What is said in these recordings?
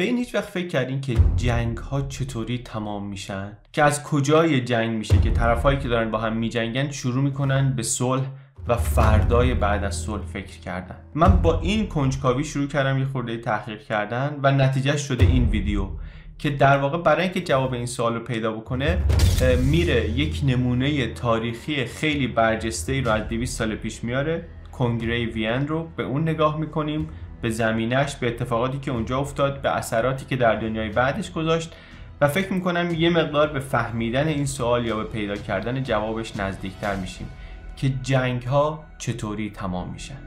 به این هیچ فکر کردین که جنگ ها چطوری تمام میشن که از کجای جنگ میشه که هایی که دارن با هم میجنگن شروع میکنن به صلح و فردای بعد از صلح فکر کردن من با این کنجکاوی شروع کردم یه خورده تحقیق کردن و نتیجه شده این ویدیو که در واقع برای اینکه جواب این سوال رو پیدا بکنه میره یک نمونه تاریخی خیلی برجسته ای رو از 200 سال پیش میاره کنگره وین رو به اون نگاه میکنیم به زمینش به اتفاقاتی که اونجا افتاد به اثراتی که در دنیای بعدش گذاشت و فکر میکنم یه مقدار به فهمیدن این سوال یا به پیدا کردن جوابش نزدیکتر میشیم که جنگ ها چطوری تمام میشن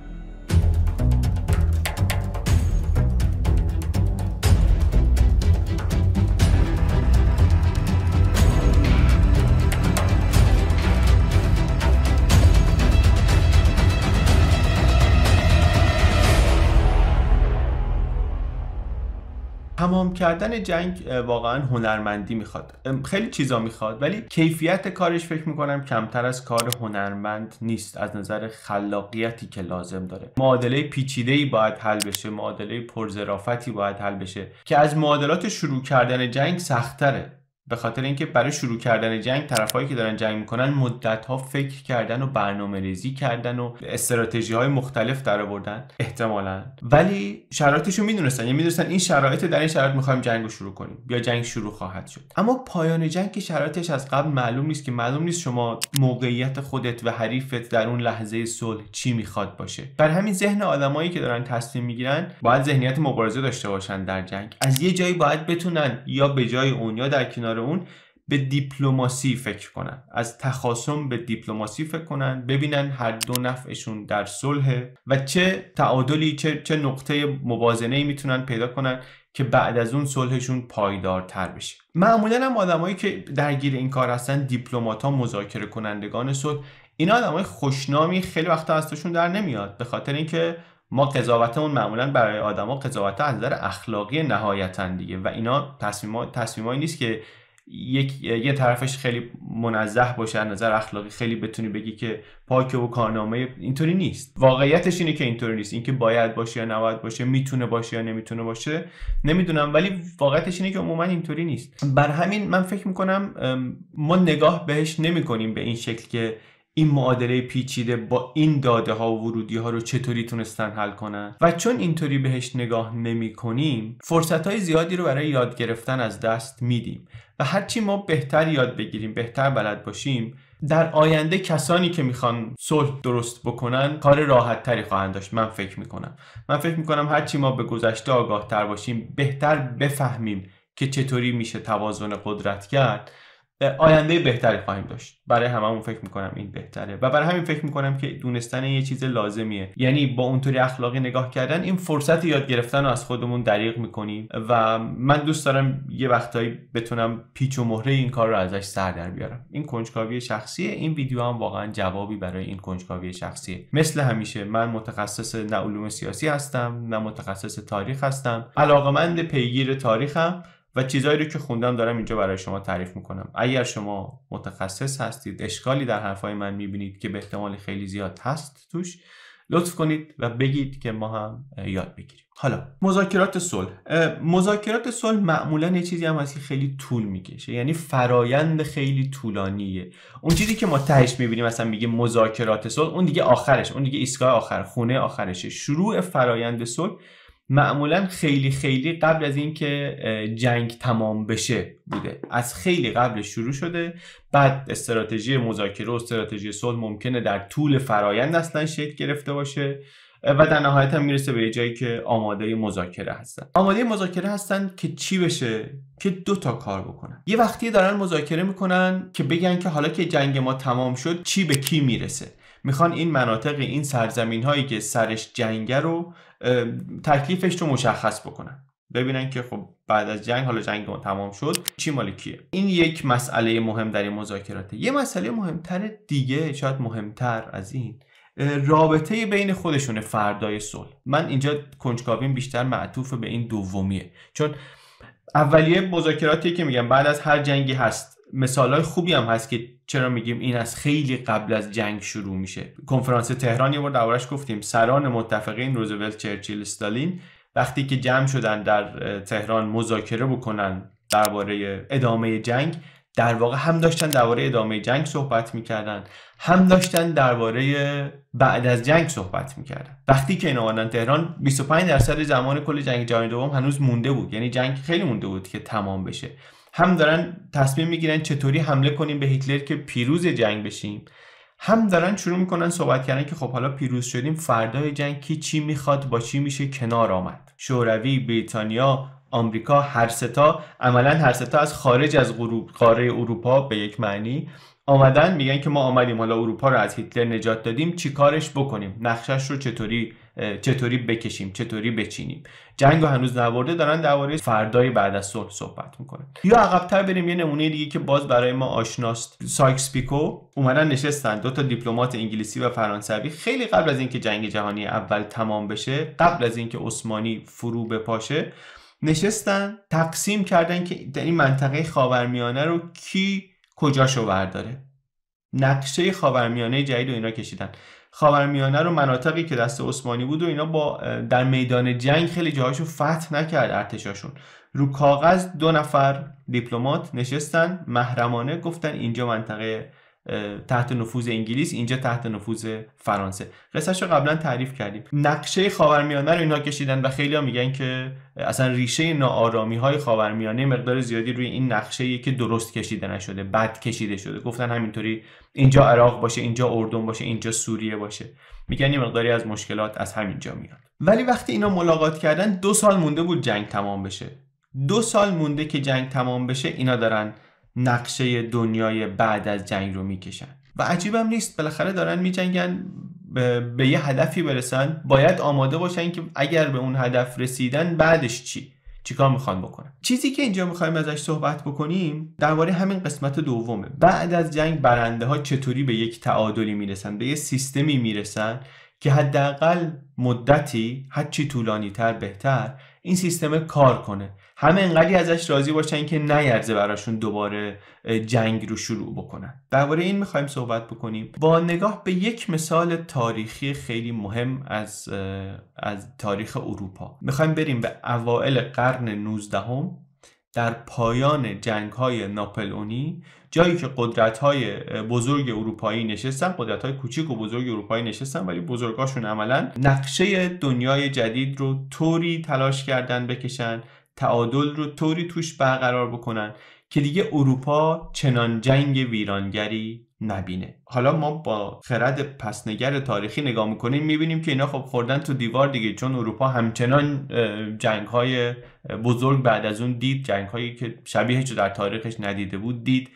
تمام کردن جنگ واقعا هنرمندی میخواد خیلی چیزا میخواد ولی کیفیت کارش فکر میکنم کمتر از کار هنرمند نیست از نظر خلاقیتی که لازم داره معادله پیچیده ای باید حل بشه معادله پرزرافتی باید حل بشه که از معادلات شروع کردن جنگ سختره به خاطر اینکه برای شروع کردن جنگ طرفایی که دارن جنگ میکنن مدت ها فکر کردن و برنامه ریزی کردن و استراتژی های مختلف در آوردن احتمالا ولی شرایطش رو میدونستن یعنی میدونستن این شرایط در این شرایط میخوایم جنگ رو شروع کنیم یا جنگ شروع خواهد شد اما پایان جنگ که شرایطش از قبل معلوم نیست که معلوم نیست شما موقعیت خودت و حریفت در اون لحظه صلح چی میخواد باشه بر همین ذهن آدمایی که دارن تصمیم میگیرن باید ذهنیت مبارزه داشته باشن در جنگ از یه جایی باید بتونن یا به جای اون یا در کنار اون به دیپلماسی فکر کنن از تخاصم به دیپلماسی فکر کنن ببینن هر دو نفعشون در صلح و چه تعادلی چه, چه نقطه موازنه میتونن پیدا کنن که بعد از اون صلحشون پایدارتر بشه معمولا هم آدمایی که درگیر این کار هستن ها مذاکره کنندگان صلح این آدمای خوشنامی خیلی وقتا ازشون در نمیاد به خاطر اینکه ما قضاوتمون معمولا برای آدما قضاوت از نظر اخلاقی نهایتا دیگه و اینا تصمیمایی نیست که یک یه طرفش خیلی منزه باشه از نظر اخلاقی خیلی بتونی بگی که پاک و کارنامه اینطوری نیست واقعیتش اینه که اینطوری نیست اینکه باید باشه یا نباید باشه میتونه باشه یا نمیتونه باشه نمیدونم ولی واقعیتش اینه که عموما اینطوری نیست بر همین من فکر میکنم ما نگاه بهش نمیکنیم به این شکل که این معادله پیچیده با این داده ها و ورودی ها رو چطوری تونستن حل کنن و چون اینطوری بهش نگاه نمی کنیم فرصت های زیادی رو برای یاد گرفتن از دست میدیم و هرچی ما بهتر یاد بگیریم بهتر بلد باشیم در آینده کسانی که میخوان صلح درست بکنن کار راحت تری خواهند داشت من فکر میکنم من فکر میکنم هرچی ما به گذشته آگاه تر باشیم بهتر بفهمیم که چطوری میشه توازن قدرت کرد آینده بهتری خواهیم داشت برای هممون فکر میکنم این بهتره و برای همین فکر میکنم که دونستن یه چیز لازمیه یعنی با اونطوری اخلاقی نگاه کردن این فرصت یاد گرفتن رو از خودمون دریغ میکنیم و من دوست دارم یه وقتایی بتونم پیچ و مهره این کار رو ازش سر در بیارم این کنجکاوی شخصیه این ویدیو هم واقعا جوابی برای این کنجکاوی شخصیه مثل همیشه من متخصص نه علوم سیاسی هستم نه متخصص تاریخ هستم علاقمند پیگیر تاریخم و چیزهایی رو که خوندم دارم اینجا برای شما تعریف میکنم اگر شما متخصص هستید اشکالی در حرفهای من میبینید که به احتمال خیلی زیاد هست توش لطف کنید و بگید که ما هم یاد بگیریم حالا مذاکرات صلح مذاکرات صلح معمولا یه چیزی هم هست که خیلی طول میکشه یعنی فرایند خیلی طولانیه اون چیزی که ما تهش میبینیم مثلا میگه مذاکرات صلح اون دیگه آخرش اون دیگه ایستگاه آخر خونه آخرشه شروع فرایند صلح معمولا خیلی خیلی قبل از اینکه جنگ تمام بشه بوده از خیلی قبل شروع شده بعد استراتژی مذاکره و استراتژی صلح ممکنه در طول فرایند اصلا شکل گرفته باشه و در نهایت هم میرسه به جایی که آماده مذاکره هستن آماده مذاکره هستن که چی بشه که دو تا کار بکنن یه وقتی دارن مذاکره میکنن که بگن که حالا که جنگ ما تمام شد چی به کی میرسه میخوان این مناطق این سرزمین هایی که سرش جنگه رو تکلیفش رو مشخص بکنن ببینن که خب بعد از جنگ حالا جنگ تمام شد چی مال کیه این یک مسئله مهم در این مذاکراته یه مسئله مهمتر دیگه شاید مهمتر از این رابطه بین خودشون فردای صلح من اینجا کنجکاویم بیشتر معطوف به این دومیه چون اولیه مذاکراتی که میگم بعد از هر جنگی هست های خوبی هم هست که چرا میگیم این از خیلی قبل از جنگ شروع میشه کنفرانس تهران یه بار گفتیم سران متفقین روزولت چرچیل استالین وقتی که جمع شدن در تهران مذاکره بکنن درباره ادامه جنگ در واقع هم داشتن درباره ادامه جنگ صحبت میکردن هم داشتن درباره بعد از جنگ صحبت میکردن وقتی که اینا آمدن تهران 25 درصد زمان کل جنگ جهانی دوم هنوز مونده بود یعنی جنگ خیلی مونده بود که تمام بشه هم دارن تصمیم میگیرن چطوری حمله کنیم به هیتلر که پیروز جنگ بشیم هم دارن شروع میکنن صحبت کردن که خب حالا پیروز شدیم فردای جنگ کی چی میخواد با چی میشه کنار آمد شوروی بریتانیا آمریکا هر ستا عملا هر ستا از خارج از قاره اروپا به یک معنی آمدن میگن که ما آمدیم حالا اروپا رو از هیتلر نجات دادیم چی کارش بکنیم نقشش رو چطوری چطوری بکشیم چطوری بچینیم جنگ رو هنوز نبرده دارن درباره فردای بعد از صلح صحبت میکنن یا عقبتر بریم یه نمونه دیگه که باز برای ما آشناست سایکس پیکو اومدن نشستن دو تا دیپلمات انگلیسی و فرانسوی خیلی قبل از اینکه جنگ جهانی اول تمام بشه قبل از اینکه عثمانی فرو بپاشه نشستن تقسیم کردن که در این منطقه خاورمیانه رو کی کجاشو برداره نقشه خاورمیانه جدید و اینا کشیدن خاورمیانه رو مناطقی که دست عثمانی بود و اینا با در میدان جنگ خیلی جاهاشو فتح نکرد ارتشاشون رو کاغذ دو نفر دیپلمات نشستن محرمانه گفتن اینجا منطقه تحت نفوذ انگلیس اینجا تحت نفوذ فرانسه قصهش رو قبلا تعریف کردیم نقشه خاورمیانه رو اینها کشیدن و خیلی ها میگن که اصلا ریشه ناآرامی های خاورمیانه مقدار زیادی روی این نقشه که درست کشیده نشده بد کشیده شده گفتن همینطوری اینجا عراق باشه اینجا اردن باشه اینجا سوریه باشه میگن یه مقداری از مشکلات از همینجا میاد ولی وقتی اینا ملاقات کردن دو سال مونده بود جنگ تمام بشه دو سال مونده که جنگ تمام بشه اینا دارن نقشه دنیای بعد از جنگ رو میکشن و عجیبم نیست بالاخره دارن میجنگن به یه هدفی برسن باید آماده باشن که اگر به اون هدف رسیدن بعدش چی چیکار میخوان بکنن چیزی که اینجا میخوایم ازش صحبت بکنیم درباره همین قسمت دومه بعد از جنگ برنده ها چطوری به یک تعادلی میرسن به یه سیستمی میرسن که حداقل مدتی هرچی طولانی تر بهتر این سیستم کار کنه همه انقدری ازش راضی باشن که نیرزه براشون دوباره جنگ رو شروع بکنن درباره این میخوایم صحبت بکنیم با نگاه به یک مثال تاریخی خیلی مهم از, از تاریخ اروپا میخوایم بریم به اوائل قرن 19 هم در پایان جنگ های ناپلئونی جایی که قدرت های بزرگ اروپایی نشستن قدرت های کوچیک و بزرگ اروپایی نشستن ولی بزرگاشون عملا نقشه دنیای جدید رو طوری تلاش کردن بکشن تعادل رو طوری توش برقرار بکنن که دیگه اروپا چنان جنگ ویرانگری نبینه حالا ما با خرد پسنگر تاریخی نگاه میکنیم میبینیم که اینا خب خوردن تو دیوار دیگه چون اروپا همچنان جنگ های بزرگ بعد از اون دید جنگ هایی که شبیهش در تاریخش ندیده بود دید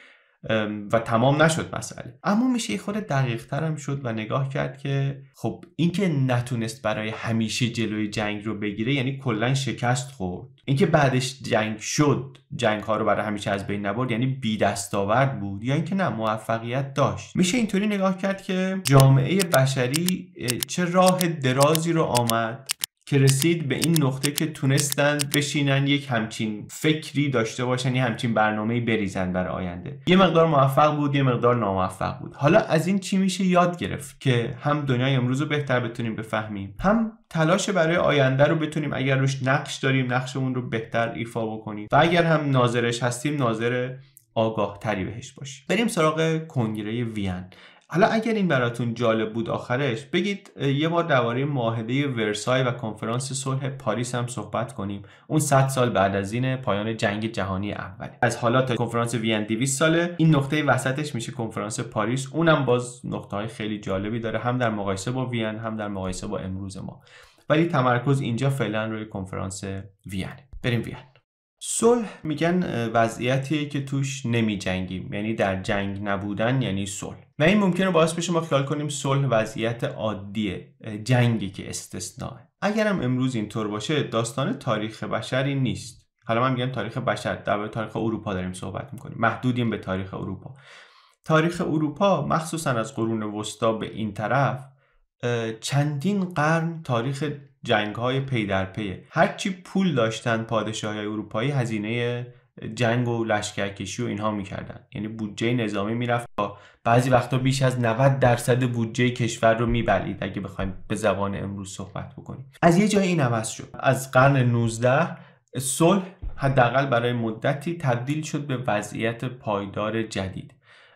و تمام نشد مسئله اما میشه یه خود دقیق ترم شد و نگاه کرد که خب اینکه نتونست برای همیشه جلوی جنگ رو بگیره یعنی کلا شکست خورد اینکه بعدش جنگ شد جنگ ها رو برای همیشه از بین نبرد یعنی بی دستاورد بود یا اینکه نه موفقیت داشت میشه اینطوری نگاه کرد که جامعه بشری چه راه درازی رو آمد که رسید به این نقطه که تونستن بشینن یک همچین فکری داشته باشن یه همچین برنامه بریزن برای آینده یه مقدار موفق بود یه مقدار ناموفق بود حالا از این چی میشه یاد گرفت که هم دنیای امروز رو بهتر بتونیم بفهمیم هم تلاش برای آینده رو بتونیم اگر روش نقش داریم نقشمون رو بهتر ایفا بکنیم و اگر هم ناظرش هستیم ناظر آگاه تری بهش باشیم بریم سراغ کنگره وین حالا اگر این براتون جالب بود آخرش بگید یه بار درباره معاهده ورسای و کنفرانس صلح پاریس هم صحبت کنیم اون 100 سال بعد از این پایان جنگ جهانی اول از حالا تا کنفرانس وین 200 ساله این نقطه وسطش میشه کنفرانس پاریس اونم باز نقطه های خیلی جالبی داره هم در مقایسه با وین هم در مقایسه با امروز ما ولی تمرکز اینجا فعلا روی کنفرانس وین بریم وین صلح میگن وضعیتیه که توش نمی جنگیم یعنی در جنگ نبودن یعنی صلح و این ممکنه باعث بشه ما خیال کنیم صلح وضعیت عادیه جنگی که اگر اگرم امروز اینطور باشه داستان تاریخ بشری نیست حالا من میگم تاریخ بشر در تاریخ اروپا داریم صحبت میکنیم محدودیم به تاریخ اروپا تاریخ اروپا مخصوصا از قرون وسطا به این طرف چندین قرن تاریخ جنگ های پی در پیه هرچی پول داشتن پادشاه های اروپایی هزینه جنگ و لشکرکشی و اینها میکردن یعنی بودجه نظامی میرفت با بعضی وقتا بیش از 90 درصد بودجه کشور رو میبلید اگه بخوایم به زبان امروز صحبت بکنیم از یه جایی این عوض شد از قرن 19 صلح حداقل برای مدتی تبدیل شد به وضعیت پایدار جدید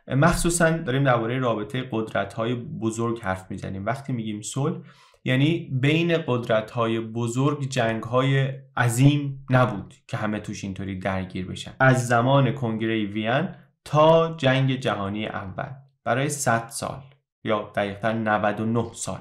مخصوصا داریم درباره رابطه قدرت های بزرگ حرف میزنیم وقتی میگیم صلح یعنی بین قدرت های بزرگ جنگ های عظیم نبود که همه توش اینطوری درگیر بشن از زمان کنگره وین تا جنگ جهانی اول برای 100 سال یا دقیقتر 99 سال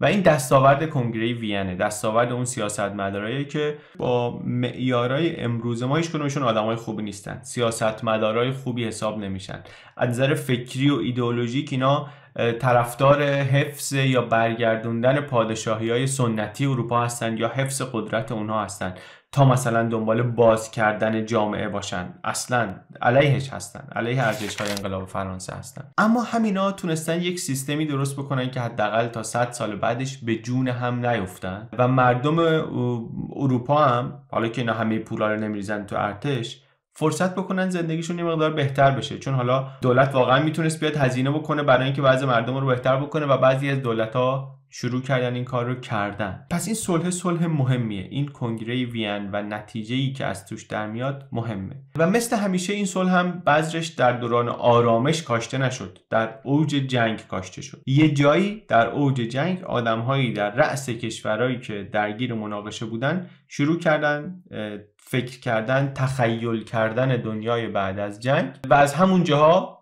و این دستاورد کنگره وینه دستاورد اون سیاستمدارایی که با معیارای امروز ما هیچ آدم آدمای خوبی نیستن سیاستمدارای خوبی حساب نمیشن از نظر فکری و ایدئولوژیک اینا طرفدار حفظ یا برگردوندن پادشاهی های سنتی اروپا هستند یا حفظ قدرت اونها هستند تا مثلا دنبال باز کردن جامعه باشن اصلا علیهش هستن علیه ارزش های انقلاب فرانسه هستن اما همینا تونستن یک سیستمی درست بکنن که حداقل تا 100 سال بعدش به جون هم نیفتن و مردم اروپا هم حالا که اینا همه پولا رو نمیریزن تو ارتش فرصت بکنن زندگیشون یه مقدار بهتر بشه چون حالا دولت واقعا میتونست بیاد هزینه بکنه برای اینکه بعضی مردم رو بهتر بکنه و بعضی از دولت ها شروع کردن این کار رو کردن پس این صلح صلح مهمیه این کنگره وین و نتیجه ای که از توش در میاد مهمه و مثل همیشه این صلح هم بذرش در دوران آرامش کاشته نشد در اوج جنگ کاشته شد یه جایی در اوج جنگ آدمهایی در رأس کشورهایی که درگیر مناقشه بودن شروع کردن فکر کردن تخیل کردن دنیای بعد از جنگ و از همون جاها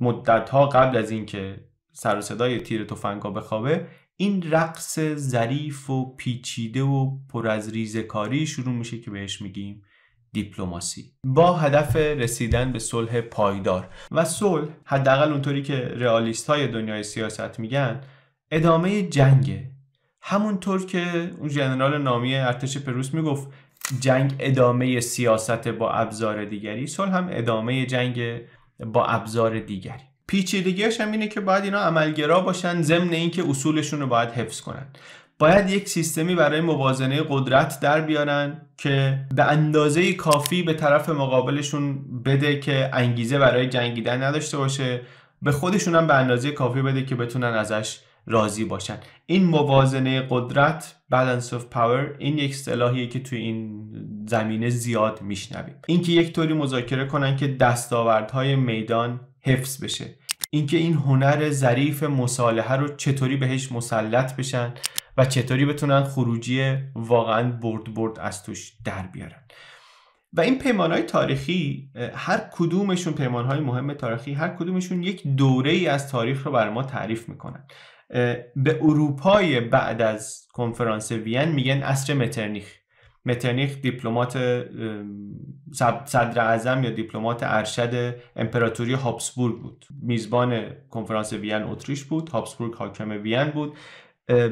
مدت ها قبل از اینکه سر و صدای تیر تفنگا بخوابه این رقص ظریف و پیچیده و پر از ریزکاری شروع میشه که بهش میگیم دیپلماسی با هدف رسیدن به صلح پایدار و صلح حداقل اونطوری که رئالیست های دنیای سیاست میگن ادامه جنگه همونطور که اون ژنرال نامی ارتش پروس میگفت جنگ ادامه سیاست با ابزار دیگری صلح هم ادامه جنگ با ابزار دیگری پیچیدگیاش هم اینه که باید اینا عملگرا باشن ضمن اینکه اصولشون رو باید حفظ کنن باید یک سیستمی برای موازنه قدرت در بیارن که به اندازه کافی به طرف مقابلشون بده که انگیزه برای جنگیدن نداشته باشه به خودشون هم به اندازه کافی بده که بتونن ازش راضی باشن این موازنه قدرت balance of power این یک اصطلاحیه که توی این زمینه زیاد میشنویم اینکه یک طوری مذاکره کنن که دستاوردهای میدان حفظ بشه اینکه این هنر ظریف مصالحه رو چطوری بهش مسلط بشن و چطوری بتونن خروجی واقعا برد برد از توش در بیارن و این های تاریخی هر کدومشون پیمانهای مهم تاریخی هر کدومشون یک دوره ای از تاریخ رو بر ما تعریف میکنن به اروپای بعد از کنفرانس وین میگن اصر مترنیخ مترنیخ دیپلمات صدر اعظم یا دیپلمات ارشد امپراتوری هابسبورگ بود میزبان کنفرانس وین اتریش بود هابسبورگ حاکم وین بود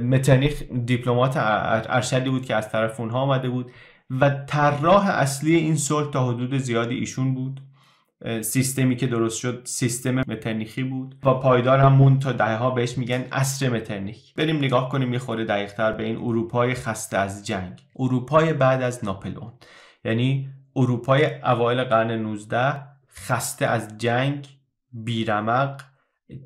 مترنیخ دیپلمات ارشدی بود که از طرف اونها آمده بود و طراح اصلی این صلح تا حدود زیادی ایشون بود سیستمی که درست شد سیستم مترنیخی بود و پایدار هم مون تا دهه ها بهش میگن اصر مترنیخ بریم نگاه کنیم یه خورده دقیقتر به این اروپای خسته از جنگ اروپای بعد از ناپلون یعنی اروپای اوایل قرن 19 خسته از جنگ بیرمق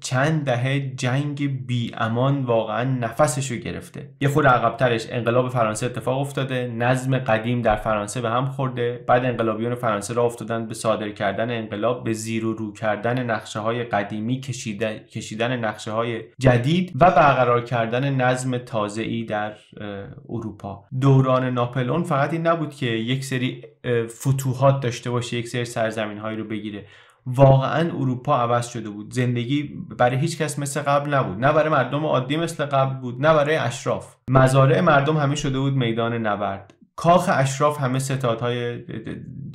چند دهه جنگ بی امان واقعا نفسش رو گرفته یه خود عقبترش انقلاب فرانسه اتفاق افتاده نظم قدیم در فرانسه به هم خورده بعد انقلابیون فرانسه را افتادن به صادر کردن انقلاب به زیر و رو کردن نقشه های قدیمی کشیدن, کشیدن نقشه های جدید و برقرار کردن نظم تازه ای در اروپا دوران ناپلون فقط این نبود که یک سری فتوحات داشته باشه یک سری سرزمین هایی رو بگیره واقعا اروپا عوض شده بود زندگی برای هیچ کس مثل قبل نبود نه برای مردم عادی مثل قبل بود نه برای اشراف مزارع مردم همه شده بود میدان نبرد کاخ اشراف همه ستادهای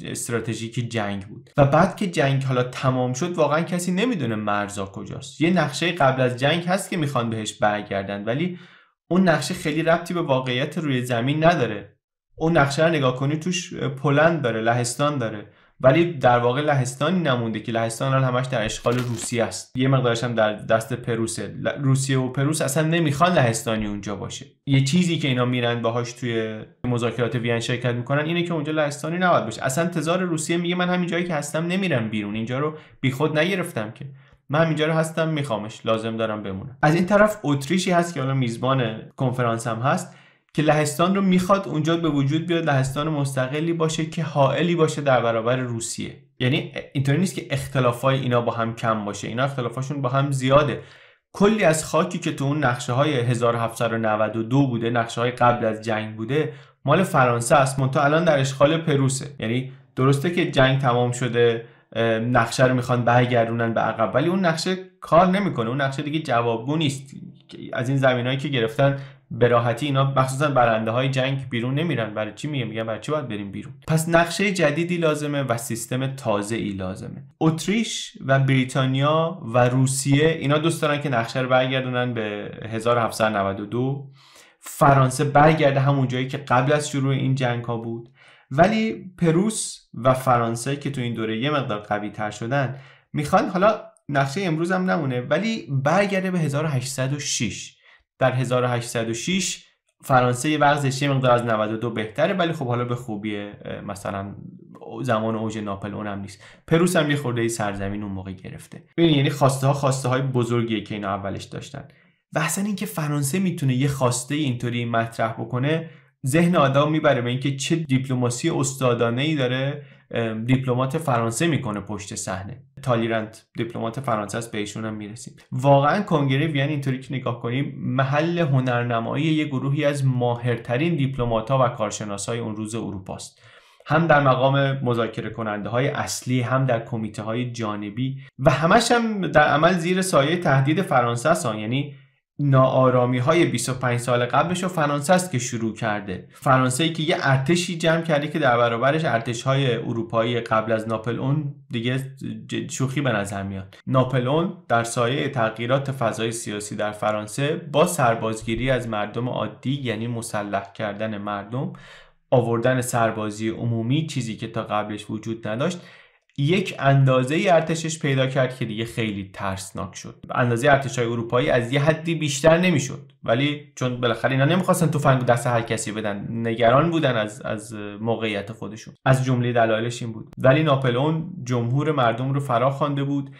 استراتژیکی جنگ بود و بعد که جنگ حالا تمام شد واقعا کسی نمیدونه مرزا کجاست یه نقشه قبل از جنگ هست که میخوان بهش برگردن ولی اون نقشه خیلی ربطی به واقعیت روی زمین نداره اون نقشه رو نگاه کنی توش پلند داره لهستان داره ولی در واقع لهستانی نمونده که لهستان الان همش در اشغال روسیه است یه مقدارش هم در دست پروسه روسیه و پروس اصلا نمیخوان لهستانی اونجا باشه یه چیزی که اینا میرن باهاش توی مذاکرات وین شرکت میکنن اینه که اونجا لهستانی نباید باشه اصلا تزار روسیه میگه من همین جایی که هستم نمیرم بیرون اینجا رو بیخود نگرفتم که من همینجا رو هستم میخوامش لازم دارم بمونم از این طرف اتریشی هست که حالا میزبان کنفرانس هم هست که لهستان رو میخواد اونجا به وجود بیاد لهستان مستقلی باشه که حائلی باشه در برابر روسیه یعنی اینطوری نیست که اختلافای اینا با هم کم باشه اینا اختلافاشون با هم زیاده کلی از خاکی که تو اون نقشه های 1792 بوده نقشه های قبل از جنگ بوده مال فرانسه است منتها الان در اشغال پروسه یعنی درسته که جنگ تمام شده نقشه رو میخوان برگردونن به عقب ولی اون نقشه کار نمیکنه اون نقشه دیگه جوابگو نیست از این زمینایی که گرفتن به راحتی اینا مخصوصا برنده های جنگ بیرون نمیرن برای چی میگه میگن برای چی باید بریم بیرون پس نقشه جدیدی لازمه و سیستم تازه ای لازمه اتریش و بریتانیا و روسیه اینا دوست دارن که نقشه رو برگردونن به 1792 فرانسه برگرده همون جایی که قبل از شروع این جنگ ها بود ولی پروس و فرانسه که تو این دوره یه مقدار قوی تر شدن میخوان حالا نقشه امروز هم نمونه ولی برگرده به 1806 در 1806 فرانسه وضعش یه مقدار از 92 بهتره ولی خب حالا به خوبی مثلا زمان اوج ناپل هم نیست پروس هم یه خورده سرزمین اون موقع گرفته ببین یعنی خواسته ها خواسته های بزرگیه که اینا اولش داشتن و اصلا اینکه فرانسه میتونه یه خواسته اینطوری مطرح بکنه ذهن آدم میبره به اینکه چه دیپلماسی استادانه ای داره دیپلمات فرانسه میکنه پشت صحنه تالیرنت دیپلمات فرانسه است به هم میرسیم واقعا کنگره وین اینطوری که نگاه کنیم محل هنرنمایی یه گروهی از ماهرترین ها و کارشناس های اون روز اروپا است هم در مقام مذاکره کننده های اصلی هم در کمیته های جانبی و همش هم در عمل زیر سایه تهدید فرانسه است یعنی ناآرامی های 25 سال قبلش و فرانسه است که شروع کرده فرانسه ای که یه ارتشی جمع کرده که در برابرش ارتش های اروپایی قبل از ناپل دیگه شوخی به نظر میاد ناپل در سایه تغییرات فضای سیاسی در فرانسه با سربازگیری از مردم عادی یعنی مسلح کردن مردم آوردن سربازی عمومی چیزی که تا قبلش وجود نداشت یک اندازه ارتشش پیدا کرد که دیگه خیلی ترسناک شد اندازه ارتش های اروپایی از یه حدی بیشتر نمیشد ولی چون بالاخره اینا نمیخواستن تفنگ دست هر کسی بدن نگران بودن از از موقعیت خودشون از جمله دلایلش این بود ولی ناپلئون جمهور مردم رو فرا خوانده بود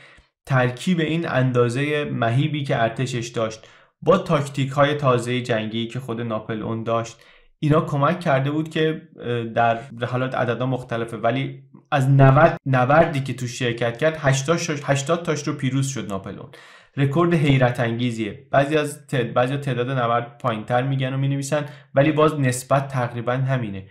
ترکیب این اندازه مهیبی که ارتشش داشت با تاکتیک های تازه جنگی که خود ناپلئون داشت اینا کمک کرده بود که در حالات عددا مختلفه ولی از 90 نبردی که تو شرکت کرد 80 تاش رو پیروز شد ناپلون رکورد حیرت انگیزیه بعضی از تعداد بعضی تعداد تر پایینتر میگن و مینویسن ولی باز نسبت تقریبا همینه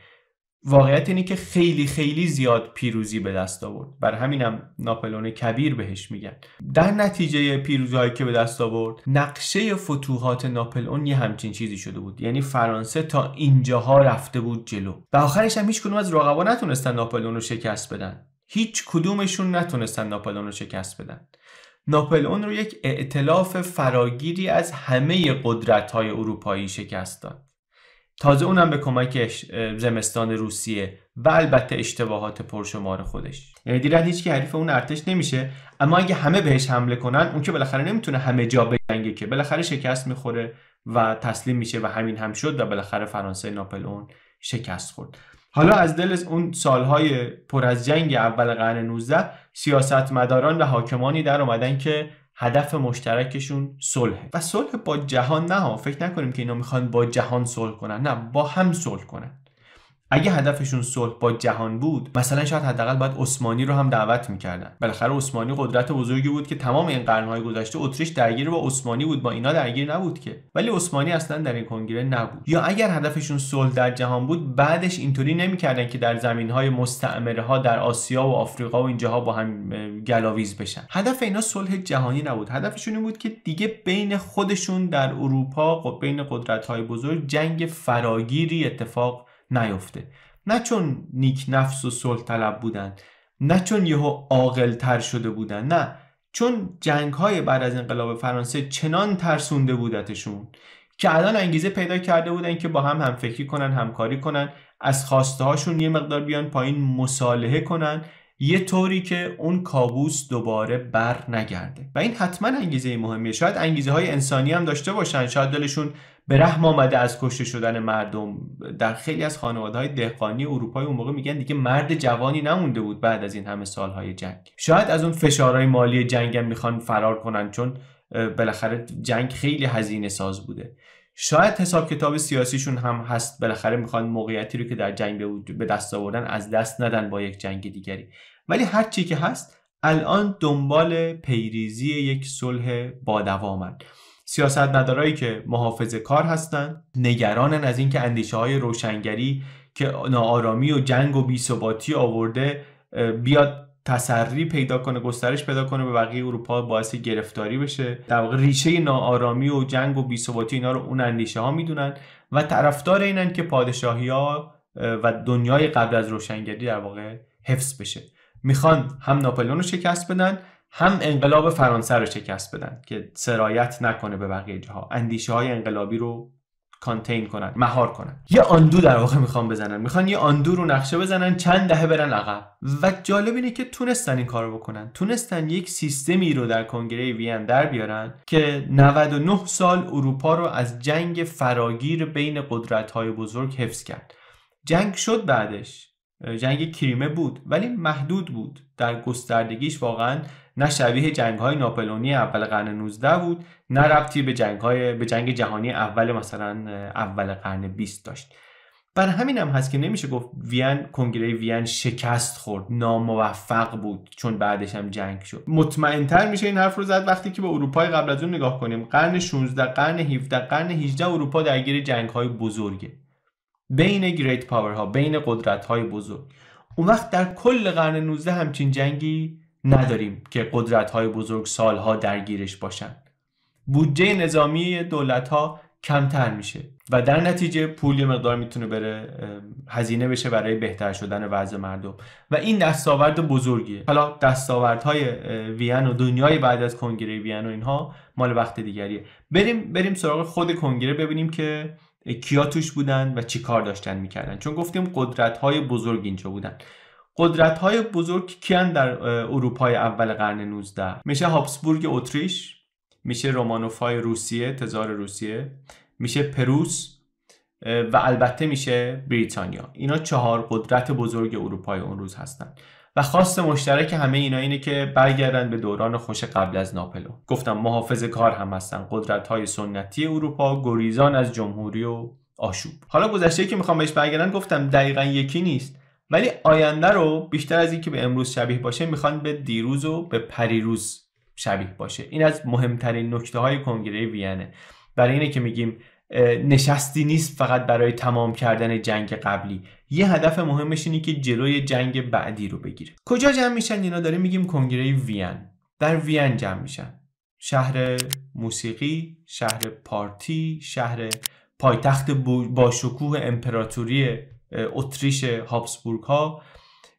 واقعیت اینه که خیلی خیلی زیاد پیروزی به دست آورد بر همینم ناپلون کبیر بهش میگن در نتیجه پیروزی که به دست آورد نقشه فتوحات ناپلون یه همچین چیزی شده بود یعنی فرانسه تا اینجاها رفته بود جلو و آخرش هم هیچ کدوم از رقبا نتونستن ناپلون رو شکست بدن هیچ کدومشون نتونستن ناپلئون رو شکست بدن ناپلئون رو یک ائتلاف فراگیری از همه قدرت‌های اروپایی شکست داد تازه اونم به کمک زمستان روسیه و البته اشتباهات پرشمار خودش یعنی دیرن هیچ که حریف اون ارتش نمیشه اما اگه همه بهش حمله کنن اون که بالاخره نمیتونه همه جا بجنگه که بالاخره شکست میخوره و تسلیم میشه و همین هم شد و بالاخره فرانسه ناپل اون شکست خورد حالا از دل اون سالهای پر از جنگ اول قرن 19 سیاستمداران و حاکمانی در اومدن که هدف مشترکشون صلحه و صلح با جهان نه ها فکر نکنیم که اینا میخوان با جهان صلح کنن نه با هم صلح کنن اگه هدفشون صلح با جهان بود مثلا شاید حداقل باید عثمانی رو هم دعوت میکردن بالاخره عثمانی قدرت بزرگی بود که تمام این قرنهای گذشته اتریش درگیر با عثمانی بود با اینا درگیر نبود که ولی عثمانی اصلا در این کنگره نبود یا اگر هدفشون صلح در جهان بود بعدش اینطوری نمیکردن که در زمینهای مستعمره ها در آسیا و آفریقا و اینجاها با هم گلاویز بشن هدف اینا صلح جهانی نبود هدفشون این بود که دیگه بین خودشون در اروپا خب، بین قدرت های بزرگ جنگ فراگیری اتفاق نیفته نه چون نیک نفس و صلح طلب بودند نه چون یهو عاقل تر شده بودند، نه چون جنگ های بعد از انقلاب فرانسه چنان ترسونده بودتشون که الان انگیزه پیدا کرده بودن که با هم همفکری کنن همکاری کنن از خواسته هاشون یه مقدار بیان پایین مصالحه کنن یه طوری که اون کابوس دوباره بر نگرده و این حتما انگیزه مهمیه شاید انگیزه های انسانی هم داشته باشن شاید دلشون به رحم آمده از کشته شدن مردم در خیلی از های دهقانی اروپای اون موقع میگن دیگه مرد جوانی نمونده بود بعد از این همه سالهای جنگ شاید از اون فشارهای مالی جنگ هم میخوان فرار کنن چون بالاخره جنگ خیلی هزینه ساز بوده شاید حساب کتاب سیاسیشون هم هست بالاخره میخوان موقعیتی رو که در جنگ به دست آوردن از دست ندن با یک جنگ دیگری ولی هر چی که هست الان دنبال پیریزی یک صلح با دوامن سیاست ندارایی که محافظ کار هستند نگرانن از اینکه اندیشه های روشنگری که ناآرامی و جنگ و بیثباتی آورده بیاد تسری پیدا کنه گسترش پیدا کنه به بقیه اروپا باعث گرفتاری بشه در واقع ریشه ناآرامی و جنگ و بیثباتی اینا رو اون اندیشه ها میدونن و طرفدار اینن که پادشاهی ها و دنیای قبل از روشنگری در واقع حفظ بشه میخوان هم ناپلون رو شکست بدن هم انقلاب فرانسه رو شکست بدن که سرایت نکنه به بقیه جاها اندیشه های انقلابی رو کانتین کنن مهار کنن یه آندو در واقع میخوان بزنن میخوان یه آندو رو نقشه بزنن چند دهه برن عقب و جالب اینه که تونستن این کارو بکنن تونستن یک سیستمی رو در کنگره وین در بیارن که 99 سال اروپا رو از جنگ فراگیر بین قدرت های بزرگ حفظ کرد جنگ شد بعدش جنگ کریمه بود ولی محدود بود در گستردگیش واقعا نه شبیه جنگ های ناپلونی اول قرن 19 بود نه ربطی به جنگ های به جنگ جهانی اول مثلا اول قرن 20 داشت بر همین هم هست که نمیشه گفت وین کنگره وین شکست خورد ناموفق بود چون بعدش هم جنگ شد مطمئنتر میشه این حرف رو زد وقتی که به اروپای قبل از اون نگاه کنیم قرن 16 قرن 17 قرن 18 اروپا درگیر جنگ های بزرگه بین گریت ها، بین قدرت های بزرگ اون وقت در کل قرن 19 همچین جنگی نداریم که قدرت های بزرگ سالها درگیرش باشن بودجه نظامی دولت ها کمتر میشه و در نتیجه پول یه مقدار میتونه بره هزینه بشه برای بهتر شدن وضع مردم و این دستاورد بزرگیه حالا دستاوردهای وین و دنیای بعد از کنگره وین و اینها مال وقت دیگریه بریم بریم سراغ خود کنگره ببینیم که کیا توش بودن و چی کار داشتن میکردن چون گفتیم قدرت های بزرگ اینجا بودن قدرت های بزرگ کیان در اروپای اول قرن 19 میشه هابسبورگ اتریش میشه رومانوفای روسیه تزار روسیه میشه پروس و البته میشه بریتانیا اینا چهار قدرت بزرگ اروپای اون روز هستند و خاص مشترک همه اینا اینه که برگردن به دوران خوش قبل از ناپلو گفتم محافظ کار هم هستن قدرت های سنتی اروپا گریزان از جمهوری و آشوب حالا گذشته که میخوام بهش برگردن گفتم دقیقا یکی نیست ولی آینده رو بیشتر از اینکه به امروز شبیه باشه میخوان به دیروز و به پریروز شبیه باشه این از مهمترین نکته های کنگره وینه برای اینه که میگیم نشستی نیست فقط برای تمام کردن جنگ قبلی یه هدف مهمش اینه که جلوی جنگ بعدی رو بگیره کجا جمع میشن اینا داره میگیم کنگره وین در وین جمع میشن شهر موسیقی شهر پارتی شهر پایتخت با شکوه امپراتوری اتریش هابسبورگ ها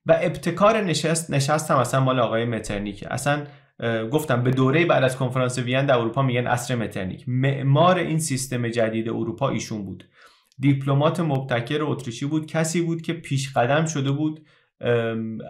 و ابتکار نشست نشست هم اصلا مال آقای مترنیک اصلا گفتم به دوره بعد از کنفرانس وین در اروپا میگن اصر مترنیک معمار این سیستم جدید اروپا ایشون بود دیپلمات مبتکر اتریشی بود کسی بود که پیش قدم شده بود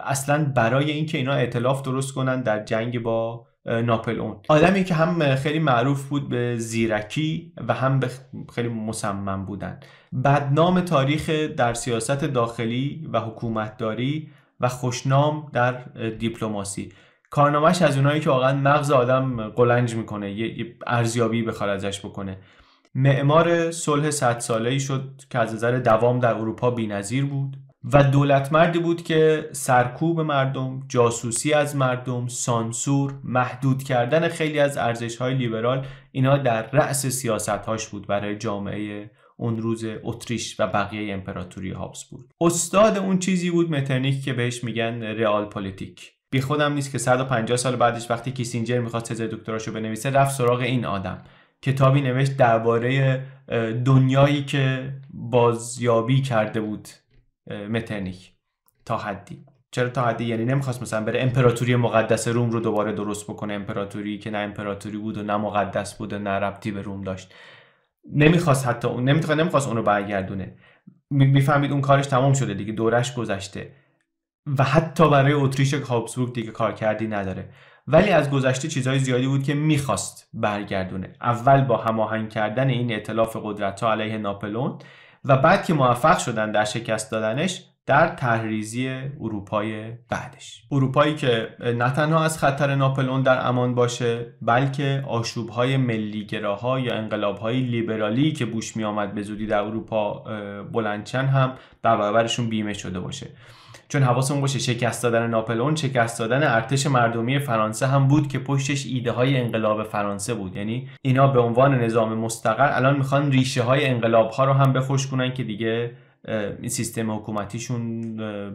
اصلا برای اینکه اینا اعتلاف درست کنن در جنگ با ناپل اون آدمی که هم خیلی معروف بود به زیرکی و هم به خیلی مصمم بودن بدنام تاریخ در سیاست داخلی و حکومتداری و خوشنام در دیپلماسی کارنامهش از اونایی که واقعا مغز آدم قلنج میکنه یه ارزیابی بخواد ازش بکنه معمار صلح صد ای شد که از نظر دوام در اروپا بینظیر بود و دولت مردی بود که سرکوب مردم، جاسوسی از مردم، سانسور، محدود کردن خیلی از ارزش های لیبرال اینا در رأس سیاست هاش بود برای جامعه اون روز اتریش و بقیه امپراتوری بود استاد اون چیزی بود مترنیک که بهش میگن ریال پلیتیک. بی خودم نیست که 150 سال بعدش وقتی کیسینجر میخواد تز دکتراشو بنویسه رفت سراغ این آدم. کتابی نوشت درباره دنیایی که بازیابی کرده بود مترنیک تا حدی چرا تا حدی یعنی نمیخواست مثلا بره امپراتوری مقدس روم رو دوباره درست بکنه امپراتوری که نه امپراتوری بود و نه مقدس بود و نه ربطی به روم داشت نمیخواست حتی اون نمیخواست نمیخواست اون رو برگردونه میفهمید اون کارش تمام شده دیگه دورش گذشته و حتی برای اتریش هابسبورگ دیگه کار کردی نداره ولی از گذشته چیزهای زیادی بود که میخواست برگردونه اول با هماهنگ کردن این اطلاف قدرت ها علیه ناپلون و بعد که موفق شدن در شکست دادنش در تحریزی اروپای بعدش اروپایی که نه تنها از خطر ناپلون در امان باشه بلکه آشوبهای ملیگراها یا انقلابهای لیبرالی که بوش می آمد به زودی در اروپا بلندچن هم در برابرشون بیمه شده باشه چون حواسمون باشه شکست دادن ناپلون شکست دادن ارتش مردمی فرانسه هم بود که پشتش ایده های انقلاب فرانسه بود یعنی اینا به عنوان نظام مستقر الان میخوان ریشه های انقلاب ها رو هم بخوش کنن که دیگه این سیستم حکومتیشون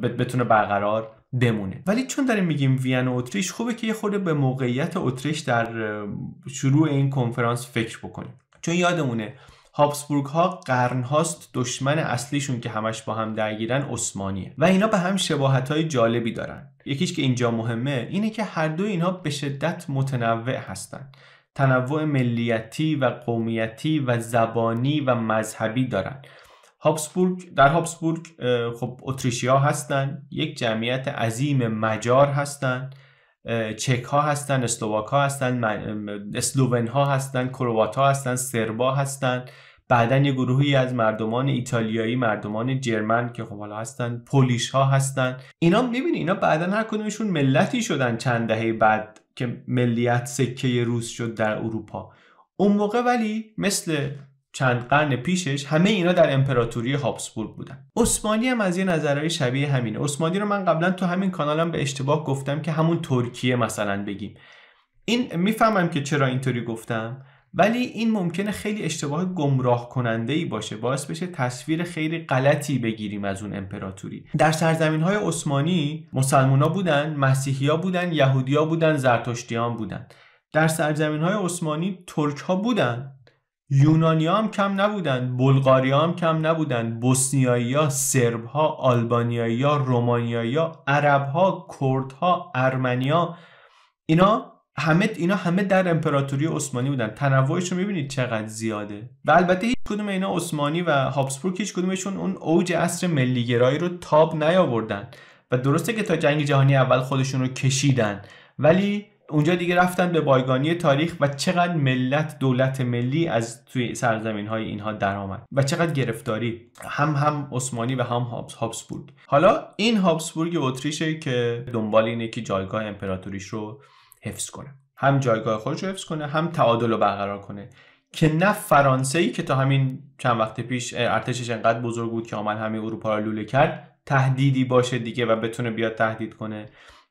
بتونه برقرار بمونه ولی چون داریم میگیم وین و اتریش خوبه که یه خورده به موقعیت اتریش در شروع این کنفرانس فکر بکنیم چون یادمونه هابسبورگ ها قرن هاست دشمن اصلیشون که همش با هم درگیرن عثمانیه و اینا به هم شباهت های جالبی دارن یکیش که اینجا مهمه اینه که هر دو اینها به شدت متنوع هستند تنوع ملیتی و قومیتی و زبانی و مذهبی دارن هابسبورگ در هابسبورگ خب اتریشیا هستند یک جمعیت عظیم مجار هستند چک ها هستن اسلوواک ها هستن اسلوون ها هستن کروات ها هستن سربا هستن بعدا یه گروهی از مردمان ایتالیایی مردمان جرمن که خب حالا هستن پولیش ها هستن اینا میبینی اینا بعدا هر کدومشون ملتی شدن چند دهه بعد که ملیت سکه روس شد در اروپا اون موقع ولی مثل چند قرن پیشش همه اینا در امپراتوری هابسبورگ بودن عثمانی هم از یه نظرهای شبیه همینه عثمانی رو من قبلا تو همین کانالم به اشتباه گفتم که همون ترکیه مثلا بگیم این میفهمم که چرا اینطوری گفتم ولی این ممکنه خیلی اشتباه گمراه کننده ای باشه باعث بشه تصویر خیلی غلطی بگیریم از اون امپراتوری در سرزمین های عثمانی مسلمونا بودن مسیحیا بودن یهودیا بودن زرتشتیان بودن در سرزمین های عثمانی ترک ها بودن یونانی هم کم نبودن بلغاری هم کم نبودن بوسنیایی ها سرب ها آلبانیایی ها رومانیایی ها عرب ها کرد ها ارمنی ها اینا همه اینا همه در امپراتوری عثمانی بودن تنوعش رو میبینید چقدر زیاده و البته هیچ کدوم اینا عثمانی و هابسبورگ هیچ کدومشون اون اوج عصر ملیگرایی رو تاب نیاوردن و درسته که تا جنگ جهانی اول خودشون رو کشیدن ولی اونجا دیگه رفتن به بایگانی تاریخ و چقدر ملت دولت ملی از توی سرزمین های اینها درآمد و چقدر گرفتاری هم هم عثمانی و هم هابسبورگ حالا این هابسبورگ اتریشه که دنبال اینه که جایگاه امپراتوریش رو حفظ کنه هم جایگاه خودش رو حفظ کنه هم تعادل رو برقرار کنه که نه فرانسه ای که تا همین چند وقت پیش ارتشش انقدر بزرگ بود که آمد همه اروپا رو لوله کرد تهدیدی باشه دیگه و بتونه بیاد تهدید کنه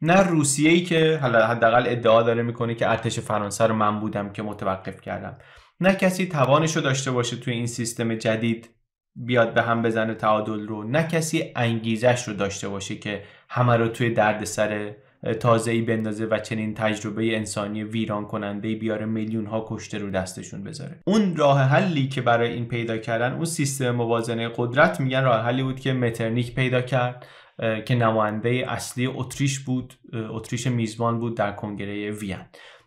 نه روسیه ای که حالا حداقل ادعا داره میکنه که ارتش فرانسه رو من بودم که متوقف کردم نه کسی توانش رو داشته باشه توی این سیستم جدید بیاد به هم بزنه تعادل رو نه کسی انگیزش رو داشته باشه که همه رو توی دردسر ای بندازه و چنین تجربه انسانی ویران کننده بیاره میلیون ها کشته رو دستشون بذاره اون راه حلی که برای این پیدا کردن اون سیستم موازنه قدرت میگن راه حلی بود که مترنیک پیدا کرد که نماینده اصلی اتریش بود اتریش میزبان بود در کنگره وین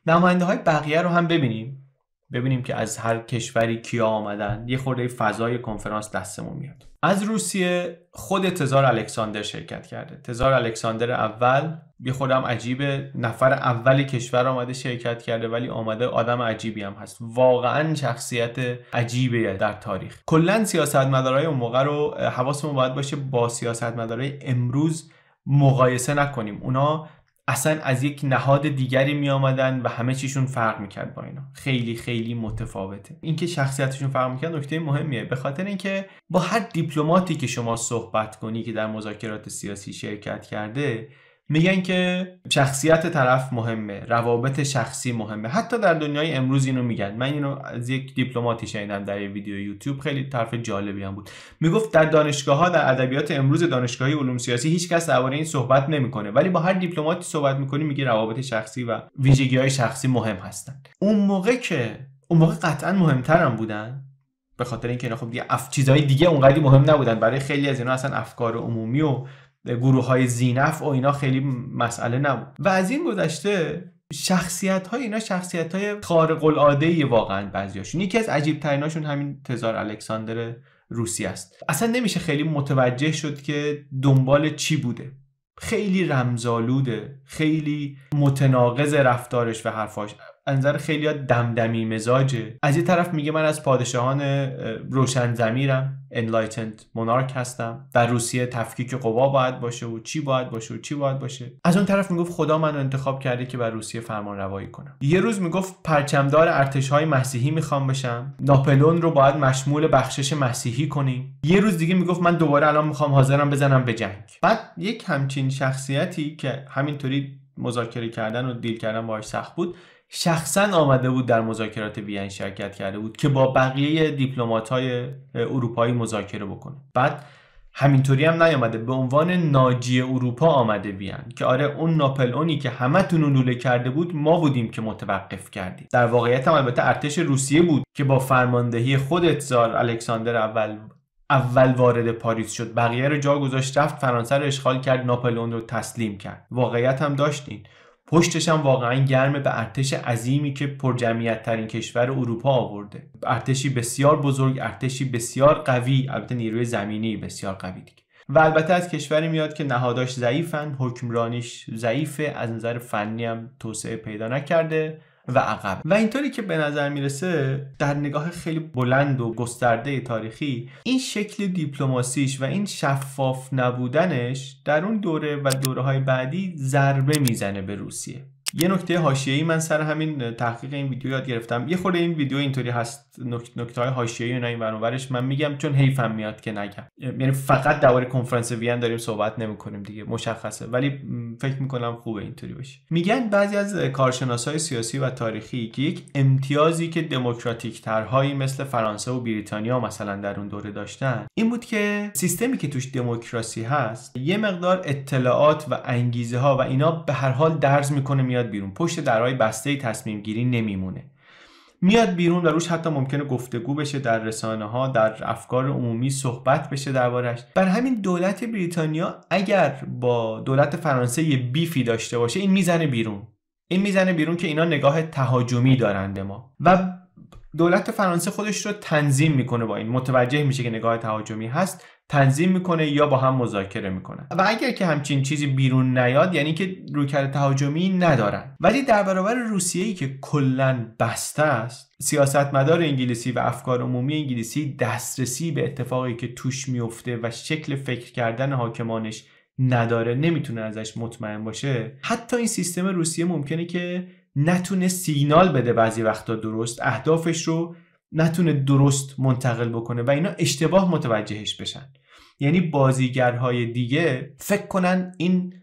نماینده های بقیه رو هم ببینیم ببینیم که از هر کشوری کیا آمدن یه خورده فضای کنفرانس دستمون میاد از روسیه خود تزار الکساندر شرکت کرده تزار الکساندر اول بی خودم عجیبه نفر اول کشور آمده شرکت کرده ولی آمده آدم عجیبی هم هست واقعا شخصیت عجیبه در تاریخ کلا سیاستمدارای اون موقع رو حواسمون باید باشه با سیاستمدارای امروز مقایسه نکنیم اونا اصلا از یک نهاد دیگری می و همه چیشون فرق میکرد با اینا خیلی خیلی متفاوته اینکه شخصیتشون فرق میکرد نکته مهمیه به خاطر اینکه با هر دیپلماتی که شما صحبت کنی که در مذاکرات سیاسی شرکت کرده میگن که شخصیت طرف مهمه روابط شخصی مهمه حتی در دنیای امروز اینو میگن من اینو از یک دیپلماتی شنیدم در یه ویدیو یوتیوب خیلی طرف جالبی هم بود میگفت در دانشگاه ها در ادبیات امروز دانشگاهی علوم سیاسی هیچکس درباره این صحبت نمیکنه ولی با هر دیپلماتی صحبت میکنی میگه روابط شخصی و ویژگی های شخصی مهم هستن اون موقع که اون موقع قطعا مهمترم بودن به خاطر اینکه اینا خب دیگه اف چیزهای دیگه اونقدی مهم نبودن برای خیلی از اینا اصلا افکار عمومی و گروه های زینف و اینا خیلی مسئله نبود و از این گذشته شخصیت های اینا شخصیت های خارق العاده ای واقعا بعضیاشون یکی از عجیب تریناشون همین تزار الکساندر روسی است اصلا نمیشه خیلی متوجه شد که دنبال چی بوده خیلی رمزالوده خیلی متناقض رفتارش و حرفاش از نظر خیلی دمدمی مزاجه از یه طرف میگه من از پادشاهان روشن زمیرم enlightened monarch هستم در روسیه تفکیک قوا باید باشه و چی باید باشه و چی باید باشه از اون طرف میگفت خدا منو انتخاب کرده که بر روسیه فرمان روایی کنم یه روز میگفت پرچمدار ارتش های مسیحی میخوام بشم ناپلون رو باید مشمول بخشش مسیحی کنیم یه روز دیگه میگفت من دوباره الان میخوام حاضرم بزنم به جنگ بعد یک همچین شخصیتی که همینطوری مذاکره کردن و دیل کردن باهاش سخت بود شخصا آمده بود در مذاکرات وین شرکت کرده بود که با بقیه دیپلومات های اروپایی مذاکره بکنه بعد همینطوری هم نیامده به عنوان ناجی اروپا آمده بیان که آره اون ناپل اونی که همه لوله کرده بود ما بودیم که متوقف کردیم در واقعیت هم البته ارتش روسیه بود که با فرماندهی خود اتزار الکساندر اول اول وارد پاریس شد بقیه رو جا گذاشت رفت فرانسه رو اشغال کرد ناپلئون رو تسلیم کرد واقعیت هم داشتین پشتش هم واقعا گرم به ارتش عظیمی که جمعیت ترین کشور اروپا آورده ارتشی بسیار بزرگ ارتشی بسیار قوی البته نیروی زمینی بسیار قوی دیگه و البته از کشوری میاد که نهاداش ضعیفن حکمرانیش ضعیفه از نظر فنی هم توسعه پیدا نکرده و عقب و اینطوری که به نظر میرسه در نگاه خیلی بلند و گسترده تاریخی این شکل دیپلماسیش و این شفاف نبودنش در اون دوره و دوره های بعدی ضربه میزنه به روسیه یه نکته حاشیه‌ای من سر همین تحقیق این ویدیو یاد گرفتم یه خورده این ویدیو اینطوری هست نکته های حاشیه‌ای نه این برانورش من میگم چون حیفم میاد که نگم یعنی فقط درباره کنفرانس وین داریم صحبت نمیکنیم دیگه مشخصه ولی فکر میکنم خوبه اینطوری باشه میگن بعضی از کارشناس‌های سیاسی و تاریخی که یک امتیازی که دموکراتیک ترهایی مثل فرانسه و بریتانیا مثلا در اون دوره داشتن این بود که سیستمی که توش دموکراسی هست یه مقدار اطلاعات و انگیزه ها و اینا به هر حال درز میکنه میاد میاد بیرون پشت درهای بسته تصمیم گیری نمیمونه میاد بیرون و روش حتی ممکنه گفتگو بشه در رسانه ها در افکار عمومی صحبت بشه دربارش بر همین دولت بریتانیا اگر با دولت فرانسه یه بیفی داشته باشه این میزنه بیرون این میزنه بیرون که اینا نگاه تهاجمی دارند ما و دولت فرانسه خودش رو تنظیم میکنه با این متوجه میشه که نگاه تهاجمی هست تنظیم میکنه یا با هم مذاکره میکنه و اگر که همچین چیزی بیرون نیاد یعنی که روکر تهاجمی ندارن ولی در برابر روسیه ای که کلا بسته است سیاستمدار انگلیسی و افکار عمومی انگلیسی دسترسی به اتفاقی که توش میفته و شکل فکر کردن حاکمانش نداره نمیتونه ازش مطمئن باشه حتی این سیستم روسیه ممکنه که نتونه سیگنال بده بعضی وقتا درست اهدافش رو نتونه درست منتقل بکنه و اینا اشتباه متوجهش بشن یعنی بازیگرهای دیگه فکر کنن این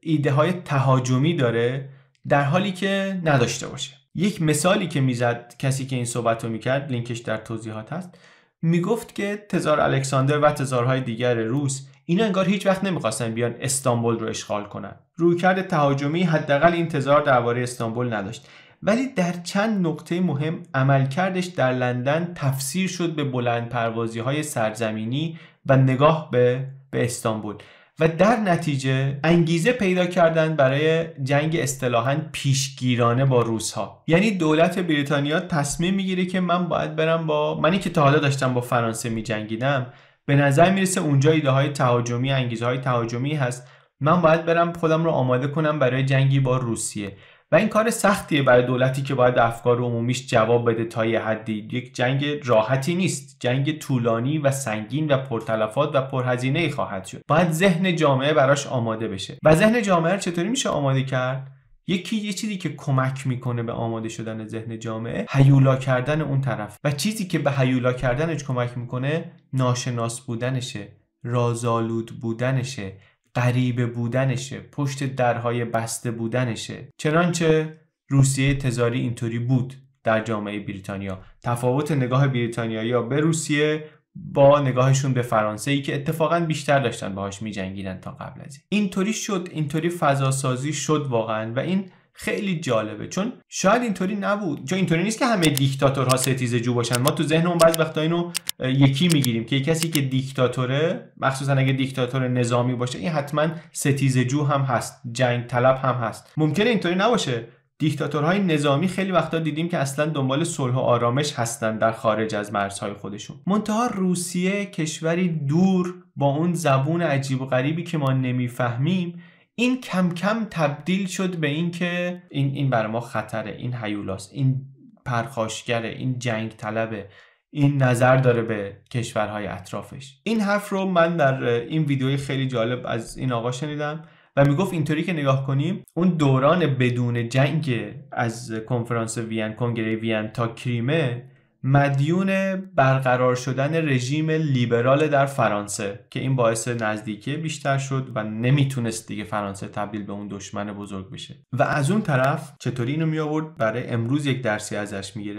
ایده های تهاجمی داره در حالی که نداشته باشه یک مثالی که میزد کسی که این صحبت رو میکرد لینکش در توضیحات هست میگفت که تزار الکساندر و تزارهای دیگر روس اینا انگار هیچ وقت نمیخواستن بیان استانبول رو اشغال کنن رویکرد تهاجمی حداقل این تزار درباره استانبول نداشت ولی در چند نقطه مهم عملکردش در لندن تفسیر شد به بلند پروازی های سرزمینی و نگاه به به استانبول و در نتیجه انگیزه پیدا کردن برای جنگ اصطلاحا پیشگیرانه با روس ها یعنی دولت بریتانیا تصمیم میگیره که من باید برم با منی که تا حالا داشتم با فرانسه میجنگیدم به نظر میرسه اونجا ایده های تهاجمی انگیزه های تهاجمی هست من باید برم خودم رو آماده کنم برای جنگی با روسیه و این کار سختیه برای دولتی که باید افکار عمومیش جواب بده تا یه حدی یک جنگ راحتی نیست جنگ طولانی و سنگین و پرتلفات و پرهزینه خواهد شد باید ذهن جامعه براش آماده بشه و ذهن جامعه چطوری میشه آماده کرد یکی یه چیزی که کمک میکنه به آماده شدن ذهن جامعه هیولا کردن اون طرف و چیزی که به هیولا کردنش کمک میکنه ناشناس بودنشه رازآلود بودنشه غریبه بودنشه پشت درهای بسته بودنشه چنانچه روسیه تزاری اینطوری بود در جامعه بریتانیا تفاوت نگاه بریتانیایی‌ها به روسیه با نگاهشون به فرانسه ای که اتفاقا بیشتر داشتن باهاش میجنگیدن تا قبل از این اینطوری شد اینطوری فضاسازی شد واقعا و این خیلی جالبه چون شاید اینطوری نبود چون اینطوری نیست که همه دیکتاتورها ستیزه جو باشن ما تو ذهنمون بعض وقتا اینو یکی میگیریم که کسی که دیکتاتوره مخصوصا اگه دیکتاتور نظامی باشه این حتما ستیزه جو هم هست جنگ طلب هم هست ممکنه اینطوری نباشه دیکتاتورهای نظامی خیلی وقتا دیدیم که اصلا دنبال صلح و آرامش هستن در خارج از مرزهای خودشون منتها روسیه کشوری دور با اون زبون عجیب و غریبی که ما نمیفهمیم این کم کم تبدیل شد به اینکه این این برای ما خطره این هیولاست این پرخاشگره این جنگ طلبه این نظر داره به کشورهای اطرافش این حرف رو من در این ویدیوی خیلی جالب از این آقا شنیدم و میگفت اینطوری که نگاه کنیم اون دوران بدون جنگ از کنفرانس وین کنگره وین تا کریمه مدیون برقرار شدن رژیم لیبرال در فرانسه که این باعث نزدیکی بیشتر شد و نمیتونست دیگه فرانسه تبدیل به اون دشمن بزرگ بشه و از اون طرف چطوری اینو می آورد برای امروز یک درسی ازش می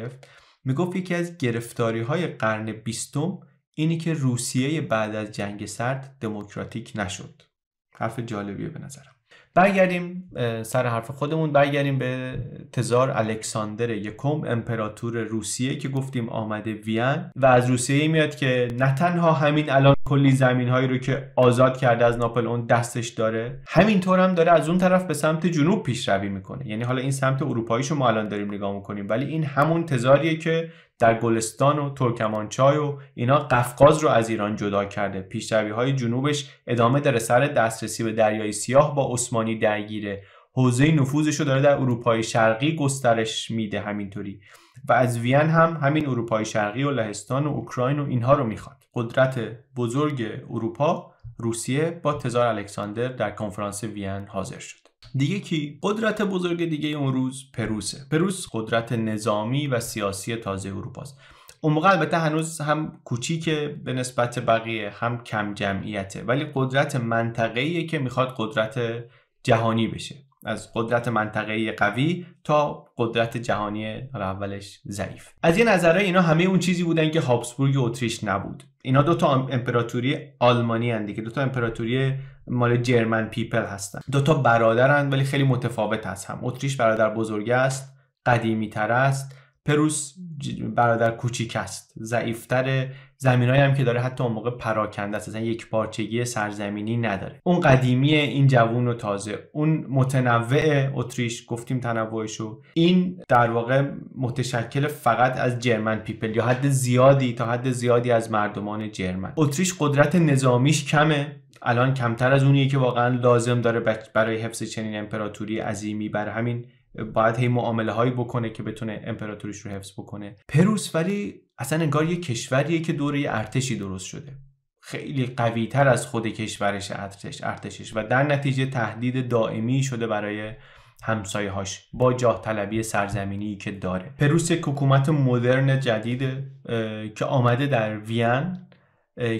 میگفت یکی از گرفتاری های قرن بیستم اینی که روسیه بعد از جنگ سرد دموکراتیک نشد حرف جالبیه به نظر برگردیم سر حرف خودمون برگردیم به تزار الکساندر یکم امپراتور روسیه که گفتیم آمده وین و از روسیه میاد که نه تنها همین الان کلی زمین هایی رو که آزاد کرده از ناپل اون دستش داره همینطور هم داره از اون طرف به سمت جنوب پیشروی میکنه یعنی حالا این سمت اروپاییشو ما الان داریم نگاه میکنیم ولی این همون تزاریه که در گلستان و ترکمانچای و اینا قفقاز رو از ایران جدا کرده پیشروی های جنوبش ادامه داره سر دسترسی به دریای سیاه با عثمانی درگیره حوزه نفوذش رو داره در اروپای شرقی گسترش میده همینطوری و از وین هم همین اروپای شرقی و لهستان و اوکراین و اینها رو میخواد قدرت بزرگ اروپا روسیه با تزار الکساندر در کنفرانس وین حاضر شد دیگه کی قدرت بزرگ دیگه اون روز پروسه پروس قدرت نظامی و سیاسی تازه اروپاست اون البته هنوز هم کوچیکه به نسبت بقیه هم کم جمعیته ولی قدرت منطقه‌ایه که میخواد قدرت جهانی بشه از قدرت منطقه قوی تا قدرت جهانی اولش ضعیف از یه نظرهای اینا همه اون چیزی بودن که هابسبورگ و اتریش نبود اینا دوتا امپراتوری آلمانی هن دیگه دوتا امپراتوری مال جرمن پیپل هستن تا برادرن ولی خیلی متفاوت از هم اتریش برادر بزرگ است قدیمی تر است پروس برادر کوچیک است ضعیفتر زمینایی هم که داره حتی اون موقع پراکنده است اصلا یک پارچگی سرزمینی نداره اون قدیمی این جوون و تازه اون متنوع اتریش گفتیم تنوعشو این در واقع متشکل فقط از جرمن پیپل یا حد زیادی تا حد زیادی از مردمان جرمن اتریش قدرت نظامیش کمه الان کمتر از اونیه که واقعا لازم داره برای حفظ چنین امپراتوری عظیمی بر همین باید هی معامله هایی بکنه که بتونه امپراتوریش رو حفظ بکنه پروس ولی اصلا انگار یه کشوریه که دوره ارتشی درست شده خیلی قوی تر از خود کشورش ارتش ارتشش و در نتیجه تهدید دائمی شده برای همسایه هاش با جاه طلبی سرزمینی که داره پروس یک حکومت مدرن جدیده که آمده در وین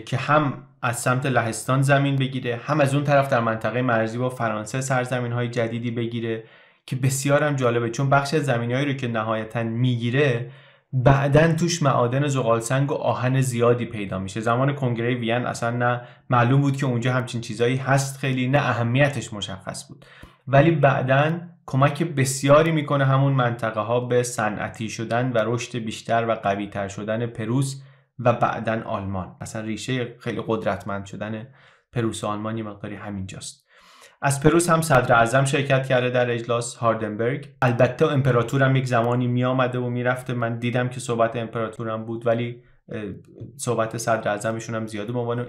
که هم از سمت لهستان زمین بگیره هم از اون طرف در منطقه مرزی با فرانسه سرزمین های جدیدی بگیره که بسیار هم جالبه چون بخش از زمینهایی رو که نهایتا میگیره بعدا توش معادن زغالسنگ و آهن زیادی پیدا میشه زمان کنگره وین اصلا نه معلوم بود که اونجا همچین چیزایی هست خیلی نه اهمیتش مشخص بود ولی بعدا کمک بسیاری میکنه همون منطقه ها به صنعتی شدن و رشد بیشتر و قویتر شدن پروس و بعدا آلمان اصلا ریشه خیلی قدرتمند شدن پروس و آلمان یه مقداری همینجاست از پروس هم صدر اعظم شرکت کرده در اجلاس هاردنبرگ البته امپراتورم یک زمانی می آمده و میرفته من دیدم که صحبت امپراتورم بود ولی صحبت صدر اعظمشون هم زیاده به عنوان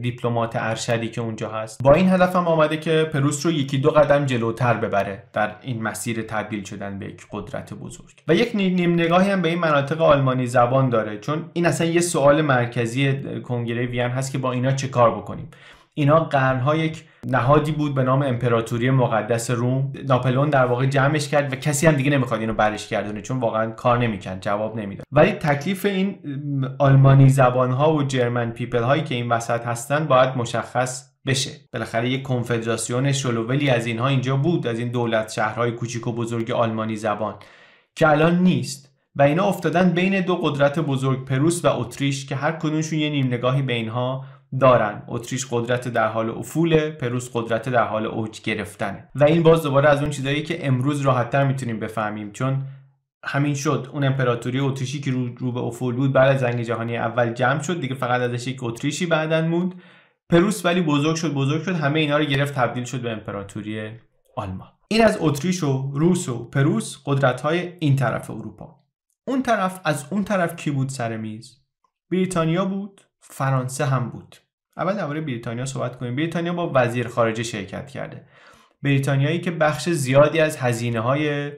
دیپلمات ارشدی که اونجا هست با این هدف هم آمده که پروس رو یکی دو قدم جلوتر ببره در این مسیر تبدیل شدن به یک قدرت بزرگ و یک نیم نگاهی هم به این مناطق آلمانی زبان داره چون این اصلا یه سوال مرکزی کنگره وین هست که با اینا چه کار بکنیم اینا قرنها یک نهادی بود به نام امپراتوری مقدس روم ناپلون در واقع جمعش کرد و کسی هم دیگه نمیخواد اینو برش گردونه چون واقعا کار نمیکن جواب نمیداد ولی تکلیف این آلمانی زبان ها و جرمن پیپل هایی که این وسط هستن باید مشخص بشه بالاخره یک کنفدراسیون شلوولی از اینها اینجا بود از این دولت شهرهای کوچیک و بزرگ آلمانی زبان که الان نیست و اینا افتادن بین دو قدرت بزرگ پروس و اتریش که هر کدومشون یه نیم نگاهی به اینها دارن اتریش قدرت در حال افوله پروس قدرت در حال اوج گرفتنه و این باز دوباره از اون چیزایی که امروز راحتتر میتونیم بفهمیم چون همین شد اون امپراتوری اتریشی که رو, به افول بود بعد از جنگ جهانی اول جمع شد دیگه فقط ازش یک اتریشی بعدن موند پروس ولی بزرگ شد بزرگ شد همه اینا رو گرفت تبدیل شد به امپراتوری آلمان این از اتریش و روس و پروس قدرت های این طرف اروپا اون طرف از اون طرف کی بود سر میز بریتانیا بود فرانسه هم بود اول درباره بریتانیا صحبت کنیم بریتانیا با وزیر خارجه شرکت کرده بریتانیایی که بخش زیادی از هزینه های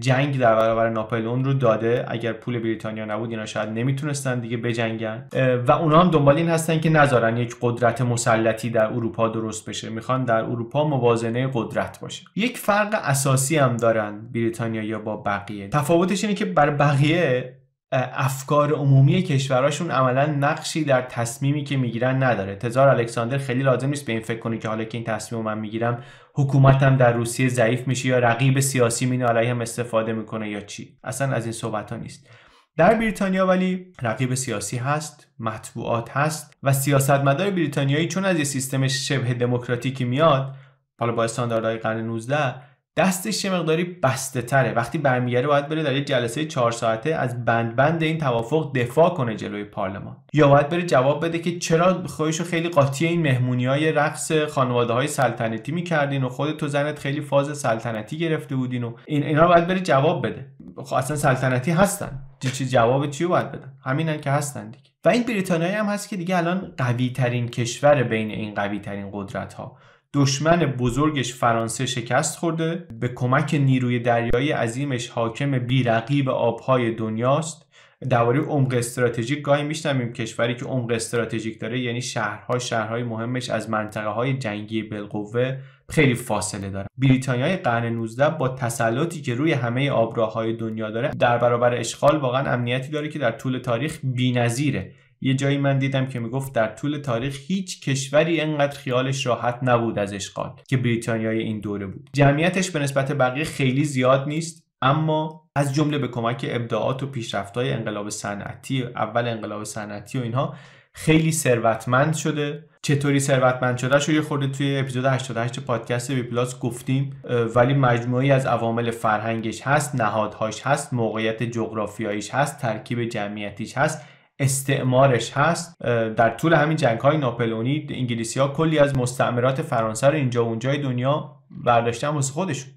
جنگ در برابر ناپلئون رو داده اگر پول بریتانیا نبود اینا شاید نمیتونستن دیگه بجنگن و اونا هم دنبال این هستن که نذارن یک قدرت مسلطی در اروپا درست بشه میخوان در اروپا موازنه قدرت باشه یک فرق اساسی هم دارن بریتانیا یا با بقیه تفاوتش اینه که بر بقیه افکار عمومی کشورهاشون عملا نقشی در تصمیمی که میگیرن نداره تزار الکساندر خیلی لازم نیست به این فکر کنید که حالا که این تصمیم من میگیرم حکومتم در روسیه ضعیف میشه یا رقیب سیاسی علیه هم استفاده میکنه یا چی اصلا از این صحبت ها نیست در بریتانیا ولی رقیب سیاسی هست مطبوعات هست و سیاستمدار بریتانیایی چون از یه سیستم شبه دموکراتیکی میاد حالا با استانداردهای قرن 19 دستش یه مقداری بسته تره وقتی برمیگره باید بره در یه جلسه چهار ساعته از بند بند این توافق دفاع کنه جلوی پارلمان یا باید بره جواب بده که چرا خودشو خیلی قاطی این مهمونی های رقص خانواده های سلطنتی میکردین و خود تو زنت خیلی فاز سلطنتی گرفته بودین و این اینا باید بره جواب بده خب اصلا سلطنتی هستن چی جواب چی باید بدن همینن که هستن دیگه و این بریتانیا هم هست که دیگه الان قوی ترین کشور بین این قوی ترین قدرت ها دشمن بزرگش فرانسه شکست خورده به کمک نیروی دریایی عظیمش حاکم بیرقیب آبهای دنیاست درباره عمق استراتژیک گاهی میشنویم کشوری که عمق استراتژیک داره یعنی شهرها شهرهای مهمش از منطقه های جنگی بالقوه خیلی فاصله داره بریتانیای قرن 19 با تسلطی که روی همه آبراهای دنیا داره در برابر اشغال واقعا امنیتی داره که در طول تاریخ بی‌نظیره یه جایی من دیدم که میگفت در طول تاریخ هیچ کشوری انقدر خیالش راحت نبود از اشغال که بریتانیای این دوره بود جمعیتش به نسبت بقیه خیلی زیاد نیست اما از جمله به کمک ابداعات و پیشرفت‌های انقلاب صنعتی اول انقلاب صنعتی و اینها خیلی ثروتمند شده چطوری ثروتمند شده شو یه خورده توی اپیزود 88 پادکست بی پلاس گفتیم ولی مجموعی از عوامل فرهنگش هست نهادهاش هست موقعیت جغرافیاییش هست ترکیب جمعیتیش هست استعمارش هست در طول همین جنگ های ناپلونی انگلیسی ها کلی از مستعمرات فرانسه رو اینجا و اونجای دنیا برداشتن واسه خودشون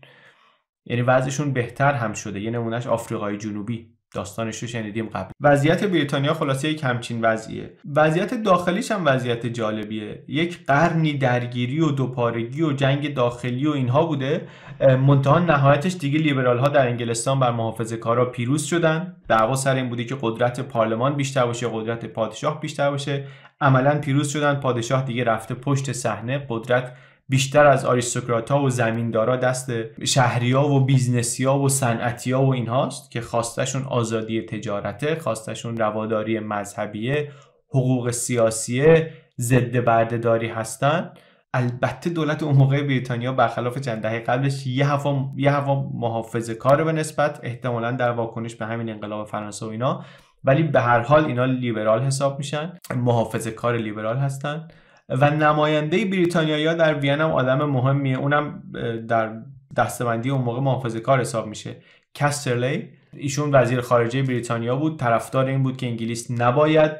یعنی وضعشون بهتر هم شده یه نمونهش آفریقای جنوبی داستانش رو شنیدیم قبل وضعیت بریتانیا خلاصه یک همچین وضعیه وضعیت داخلیش هم وضعیت جالبیه یک قرنی درگیری و دوپارگی و جنگ داخلی و اینها بوده منتها نهایتش دیگه لیبرال ها در انگلستان بر محافظه کارا پیروز شدن دعوا سر این بودی که قدرت پارلمان بیشتر باشه قدرت پادشاه بیشتر باشه عملا پیروز شدن پادشاه دیگه رفته پشت صحنه قدرت بیشتر از آریستوکرات ها و زمیندارا دست شهری ها و بیزنسی ها و صنعتی ها و اینهاست که خواستشون آزادی تجارته خواستشون رواداری مذهبیه حقوق سیاسیه ضد بردهداری هستند. البته دولت اون موقع بریتانیا برخلاف چند دهه قبلش یه هوا یه هوا محافظه به نسبت احتمالا در واکنش به همین انقلاب فرانسه و اینا ولی به هر حال اینا لیبرال حساب میشن محافظه کار لیبرال هستن و نماینده بریتانیا در وین هم آدم مهمیه اونم در دستبندی اون موقع محافظه کار حساب میشه کسترلی ایشون وزیر خارجه بریتانیا بود طرفدار این بود که انگلیس نباید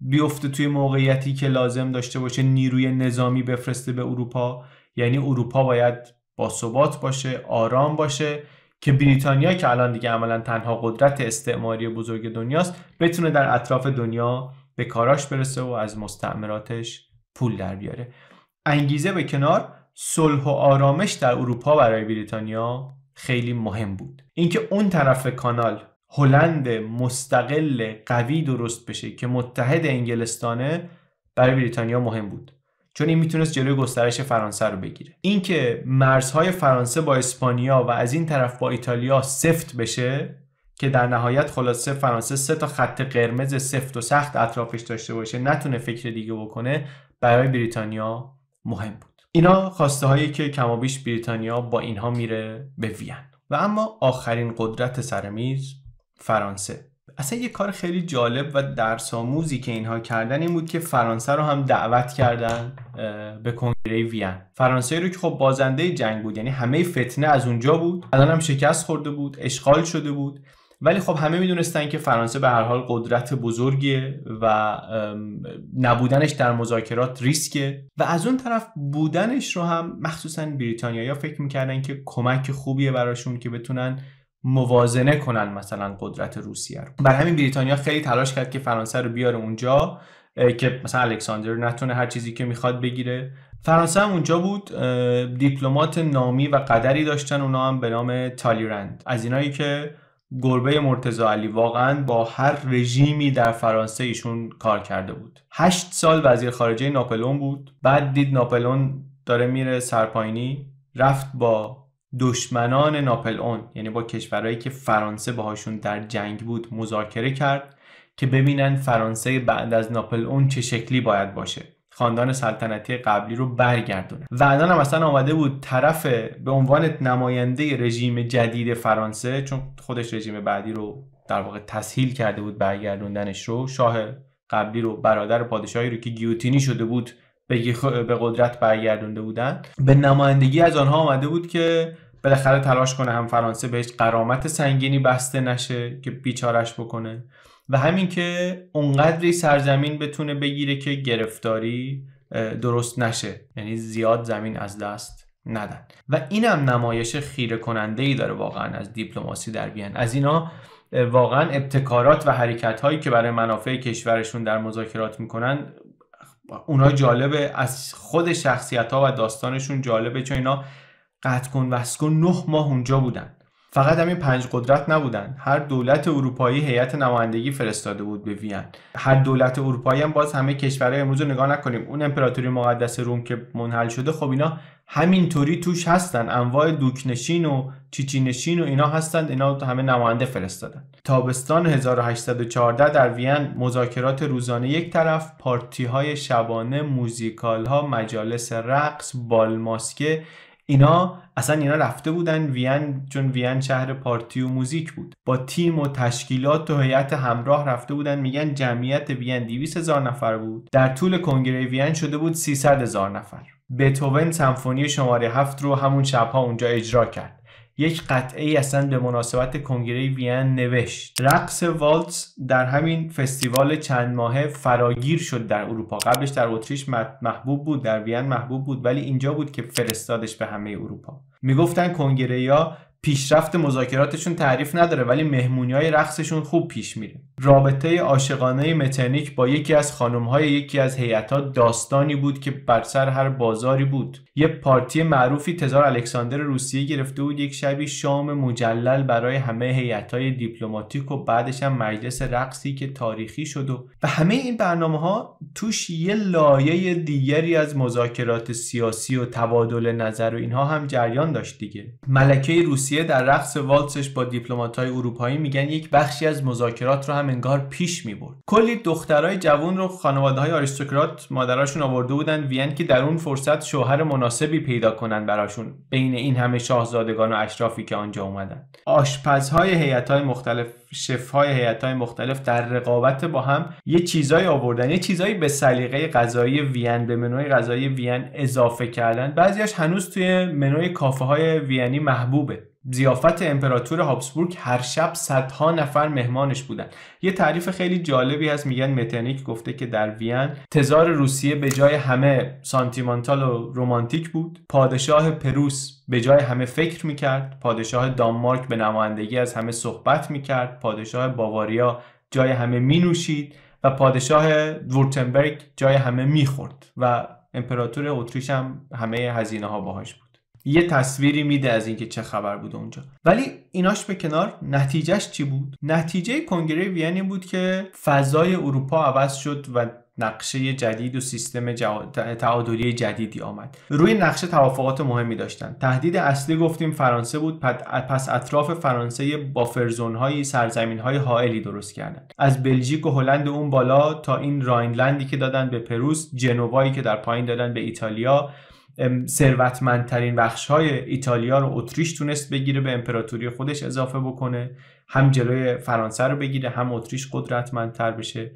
بیفته توی موقعیتی که لازم داشته باشه نیروی نظامی بفرسته به اروپا یعنی اروپا باید با ثبات باشه آرام باشه که بریتانیا که الان دیگه عملا تنها قدرت استعماری بزرگ دنیاست بتونه در اطراف دنیا به کاراش برسه و از مستعمراتش پول در بیاره انگیزه به کنار صلح و آرامش در اروپا برای بریتانیا خیلی مهم بود اینکه اون طرف کانال هلند مستقل قوی درست بشه که متحد انگلستانه برای بریتانیا مهم بود چون این میتونست جلوی گسترش فرانسه رو بگیره اینکه مرزهای فرانسه با اسپانیا و از این طرف با ایتالیا سفت بشه که در نهایت خلاصه فرانسه سه تا خط قرمز سفت و سخت اطرافش داشته باشه نتونه فکر دیگه بکنه برای بریتانیا مهم بود اینا خواسته هایی که کمابیش بریتانیا با اینها میره به وین و اما آخرین قدرت سرمیز فرانسه اصلا یه کار خیلی جالب و درس آموزی که اینها کردن این بود که فرانسه رو هم دعوت کردن به کنگره وین فرانسه رو که خب بازنده جنگ بود یعنی همه فتنه از اونجا بود الان هم شکست خورده بود اشغال شده بود ولی خب همه میدونستن که فرانسه به هر حال قدرت بزرگیه و نبودنش در مذاکرات ریسکه و از اون طرف بودنش رو هم مخصوصا بریتانیا یا فکر میکردن که کمک خوبیه براشون که بتونن موازنه کنن مثلا قدرت روسیه رو بر همین بریتانیا خیلی تلاش کرد که فرانسه رو بیاره اونجا که مثلا الکساندر نتونه هر چیزی که میخواد بگیره فرانسه هم اونجا بود دیپلمات نامی و قدری داشتن اونا هم به نام تالیرند از اینایی که گربه مرتزا علی واقعا با هر رژیمی در فرانسه ایشون کار کرده بود هشت سال وزیر خارجه ناپلون بود بعد دید ناپلون داره میره سرپاینی رفت با دشمنان اون یعنی با کشورهایی که فرانسه باهاشون در جنگ بود مذاکره کرد که ببینن فرانسه بعد از ناپلئون چه شکلی باید باشه خاندان سلطنتی قبلی رو برگردونه و الان هم اصلا آمده بود طرف به عنوان نماینده رژیم جدید فرانسه چون خودش رژیم بعدی رو در واقع تسهیل کرده بود برگردوندنش رو شاه قبلی رو برادر پادشاهی رو که گیوتینی شده بود به قدرت برگردونده بودن به نمایندگی از آنها آمده بود که بالاخره تلاش کنه هم فرانسه بهش قرامت سنگینی بسته نشه که بیچارش بکنه و همین که اونقدری سرزمین بتونه بگیره که گرفتاری درست نشه یعنی زیاد زمین از دست ندن و اینم نمایش خیره کننده ای داره واقعا از دیپلماسی در بیان از اینا واقعا ابتکارات و حرکت هایی که برای منافع کشورشون در مذاکرات میکنن اونا جالبه از خود شخصیت ها و داستانشون جالبه چون اینا قطع کن و کن نه ماه اونجا بودن فقط همین پنج قدرت نبودن هر دولت اروپایی هیئت نمایندگی فرستاده بود به وین هر دولت اروپایی هم باز همه کشورهای امروز رو نگاه نکنیم اون امپراتوری مقدس روم که منحل شده خب اینا همینطوری توش هستن انواع دوکنشین و چیچینشین و اینا هستند اینا همه نماینده فرستادن تابستان 1814 در وین مذاکرات روزانه یک طرف پارتی های شبانه موزیکال ها مجالس رقص بالماسکه اینا اصلا اینا رفته بودن وین چون وین شهر پارتی و موزیک بود با تیم و تشکیلات و هیئت همراه رفته بودن میگن جمعیت وین 200 هزار نفر بود در طول کنگره وین شده بود 300 هزار نفر بتوون سمفونی شماره هفت رو همون شبها اونجا اجرا کرد یک قطعه ای اصلا به مناسبت کنگره وین نوشت رقص والز در همین فستیوال چند ماهه فراگیر شد در اروپا قبلش در اتریش محبوب بود در وین محبوب بود ولی اینجا بود که فرستادش به همه اروپا میگفتن کنگره یا پیشرفت مذاکراتشون تعریف نداره ولی مهمونی های رقصشون خوب پیش میره رابطه عاشقانه مترنیک با یکی از خانم های یکی از ها داستانی بود که بر سر هر بازاری بود یه پارتی معروفی تزار الکساندر روسیه گرفته بود یک شبی شام مجلل برای همه هیئت های دیپلماتیک و بعدش هم مجلس رقصی که تاریخی شد و و همه این برنامه ها توش یه لایه دیگری از مذاکرات سیاسی و تبادل نظر و اینها هم جریان داشت دیگه ملکه روسیه در رقص والسش با دیپلمات‌های اروپایی میگن یک بخشی از مذاکرات رو هم انگار پیش میبرد کلی دخترای جوان رو خانواده های آریستوکرات مادراشون آورده بودن وین که در اون فرصت شوهر مناسبی پیدا کنن براشون بین این همه شاهزادگان و اشرافی که آنجا اومدن آشپزهای هیئت‌های مختلف شف های های مختلف در رقابت با هم یه چیزای آوردن یه چیزایی به سلیقه غذایی وین به منوی غذایی وین اضافه کردن بعضیاش هنوز توی منوی کافه های وینی محبوبه زیافت امپراتور هابسبورگ هر شب صدها نفر مهمانش بودند. یه تعریف خیلی جالبی هست میگن متنیک گفته که در وین تزار روسیه به جای همه سانتیمانتال و رومانتیک بود پادشاه پروس به جای همه فکر میکرد پادشاه دانمارک به نمایندگی از همه صحبت میکرد پادشاه باواریا جای همه مینوشید و پادشاه وورتنبرگ جای همه میخورد و امپراتور اتریش هم همه هزینه ها باهاش بود یه تصویری میده از اینکه چه خبر بود اونجا ولی ایناش به کنار نتیجهش چی بود نتیجه کنگره وین بود که فضای اروپا عوض شد و نقشه جدید و سیستم جا... تعادلی جدیدی آمد روی نقشه توافقات مهمی داشتند تهدید اصلی گفتیم فرانسه بود پس اطراف فرانسه بافرزون های سرزمین های حائلی درست کردند از بلژیک و هلند اون بالا تا این راینلندی که دادن به پروس جنوایی که در پایین دادن به ایتالیا ثروتمندترین بخش های ایتالیا رو اتریش تونست بگیره به امپراتوری خودش اضافه بکنه هم جلوی فرانسه رو بگیره هم اتریش قدرتمندتر بشه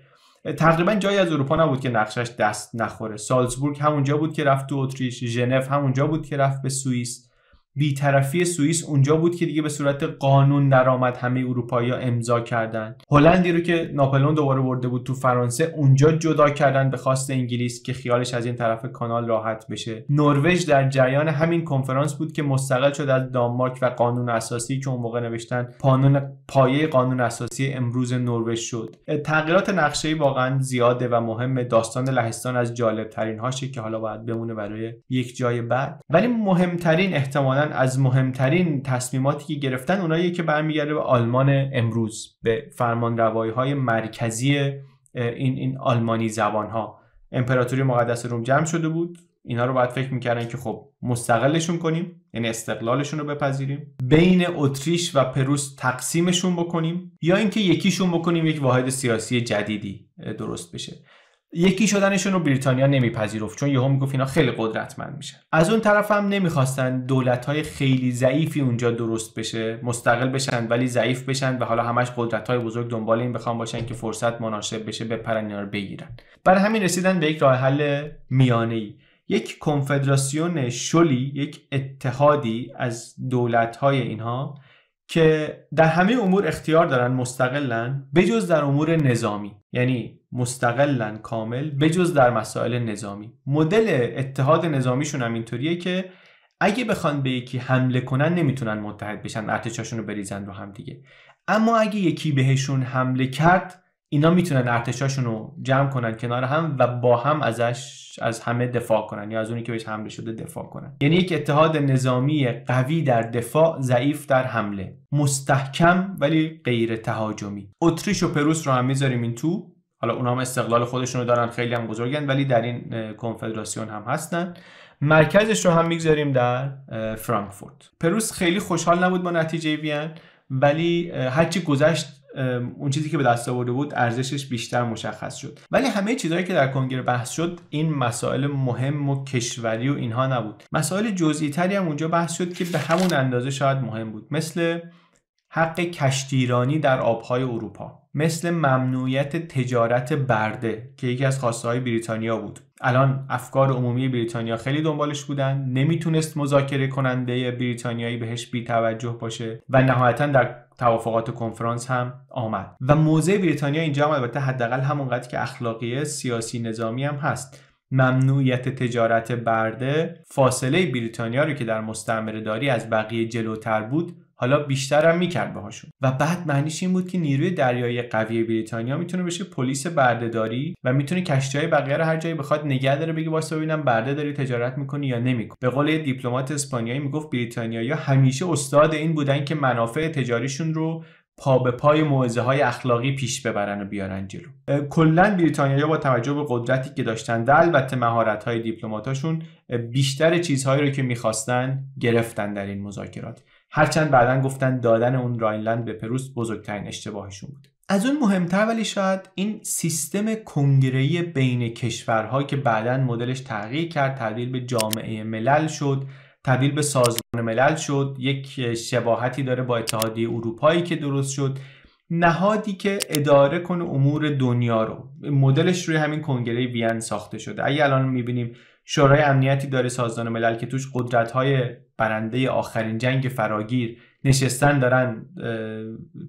تقریبا جایی از اروپا نبود که نقشش دست نخوره سالزبورگ همونجا بود که رفت تو اتریش ژنو همونجا بود که رفت به سوئیس بیطرفی سوئیس اونجا بود که دیگه به صورت قانون درآمد همه ها امضا کردن هلندی رو که ناپلون دوباره برده بود تو فرانسه اونجا جدا کردن به خواست انگلیس که خیالش از این طرف کانال راحت بشه نروژ در جریان همین کنفرانس بود که مستقل شد از دانمارک و قانون اساسی که اون موقع نوشتن پانون پایه قانون اساسی امروز نروژ شد تغییرات نقشه واقعا زیاده و مهم داستان لهستان از جالب ترین هاشه که حالا باید بمونه برای یک جای بعد ولی مهمترین احتمالا از مهمترین تصمیماتی که گرفتن اوناییه که برمیگرده به آلمان امروز به فرمان های مرکزی این, این آلمانی زبان ها امپراتوری مقدس روم جمع شده بود اینا رو باید فکر میکردن که خب مستقلشون کنیم یعنی استقلالشون رو بپذیریم بین اتریش و پروس تقسیمشون بکنیم یا اینکه یکیشون بکنیم یک واحد سیاسی جدیدی درست بشه یکی شدنشون رو بریتانیا نمیپذیرفت چون یهو میگفت اینا خیلی قدرتمند میشن از اون طرف هم نمیخواستن دولت های خیلی ضعیفی اونجا درست بشه مستقل بشن ولی ضعیف بشن و حالا همش قدرت های بزرگ دنبال این بخوام باشن که فرصت مناسب بشه به بگیرن برای همین رسیدن به یک راه حل میانه ای یک کنفدراسیون شلی یک اتحادی از دولت های اینها که در همه امور اختیار دارن مستقلن بجز در امور نظامی یعنی مستقلن کامل بجز در مسائل نظامی مدل اتحاد نظامیشون هم اینطوریه که اگه بخوان به یکی حمله کنن نمیتونن متحد بشن ارتشاشون رو بریزن رو هم دیگه اما اگه یکی بهشون حمله کرد اینا میتونن ارتشاشون رو جمع کنن کنار هم و با هم ازش از همه دفاع کنن یا از اونی که بهش حمله شده دفاع کنن یعنی یک اتحاد نظامی قوی در دفاع ضعیف در حمله مستحکم ولی غیر تهاجمی اتریش و پروس رو هم میذاریم این تو حالا اونها هم استقلال خودشون رو دارن خیلی هم بزرگن ولی در این کنفدراسیون هم هستن مرکزش رو هم میگذاریم در فرانکفورت پروس خیلی خوشحال نبود با نتیجه وین ولی هرچی گذشت اون چیزی که به دست آورده بود ارزشش بیشتر مشخص شد ولی همه چیزهایی که در کنگره بحث شد این مسائل مهم و کشوری و اینها نبود مسائل جزئی تری هم اونجا بحث شد که به همون اندازه شاید مهم بود مثل حق کشتیرانی در آبهای اروپا مثل ممنوعیت تجارت برده که یکی از خواسته های بریتانیا بود الان افکار عمومی بریتانیا خیلی دنبالش بودن نمیتونست مذاکره کننده بریتانیایی بهش بیتوجه باشه و نهایتا در توافقات کنفرانس هم آمد و موضع بریتانیا اینجا هم البته حداقل همونقدر که اخلاقی سیاسی نظامی هم هست ممنوعیت تجارت برده فاصله بریتانیا رو که در مستعمره داری از بقیه جلوتر بود حالا بیشتر هم میکرد باهاشون و بعد معنیش این بود که نیروی دریایی قوی بریتانیا میتونه بشه پلیس بردهداری و میتونه کشتیهای بقیه رو هر جایی بخواد نگه داره بگه واسه ببینم برده داری تجارت میکنی یا نمیکنی به قول دیپلمات اسپانیایی میگفت بریتانیا همیشه استاد این بودن که منافع تجاریشون رو پا به پای موعظه های اخلاقی پیش ببرن و بیارن جلو کلا بریتانیا با توجه به قدرتی که داشتن و البته مهارت های دیپلماتاشون بیشتر چیزهایی رو که میخواستن گرفتن در این مذاکرات هرچند بعدا گفتن دادن اون راینلند به پروس بزرگترین اشتباهشون بوده از اون مهمتر ولی شاید این سیستم کنگرهای بین کشورها که بعدا مدلش تغییر کرد تبدیل به جامعه ملل شد تبدیل به سازمان ملل شد یک شباهتی داره با اتحادیه اروپایی که درست شد نهادی که اداره کنه امور دنیا رو مدلش روی همین کنگره وین ساخته شده اگه الان میبینیم شورای امنیتی داره سازمان ملل که توش قدرت های برنده آخرین جنگ فراگیر نشستن دارن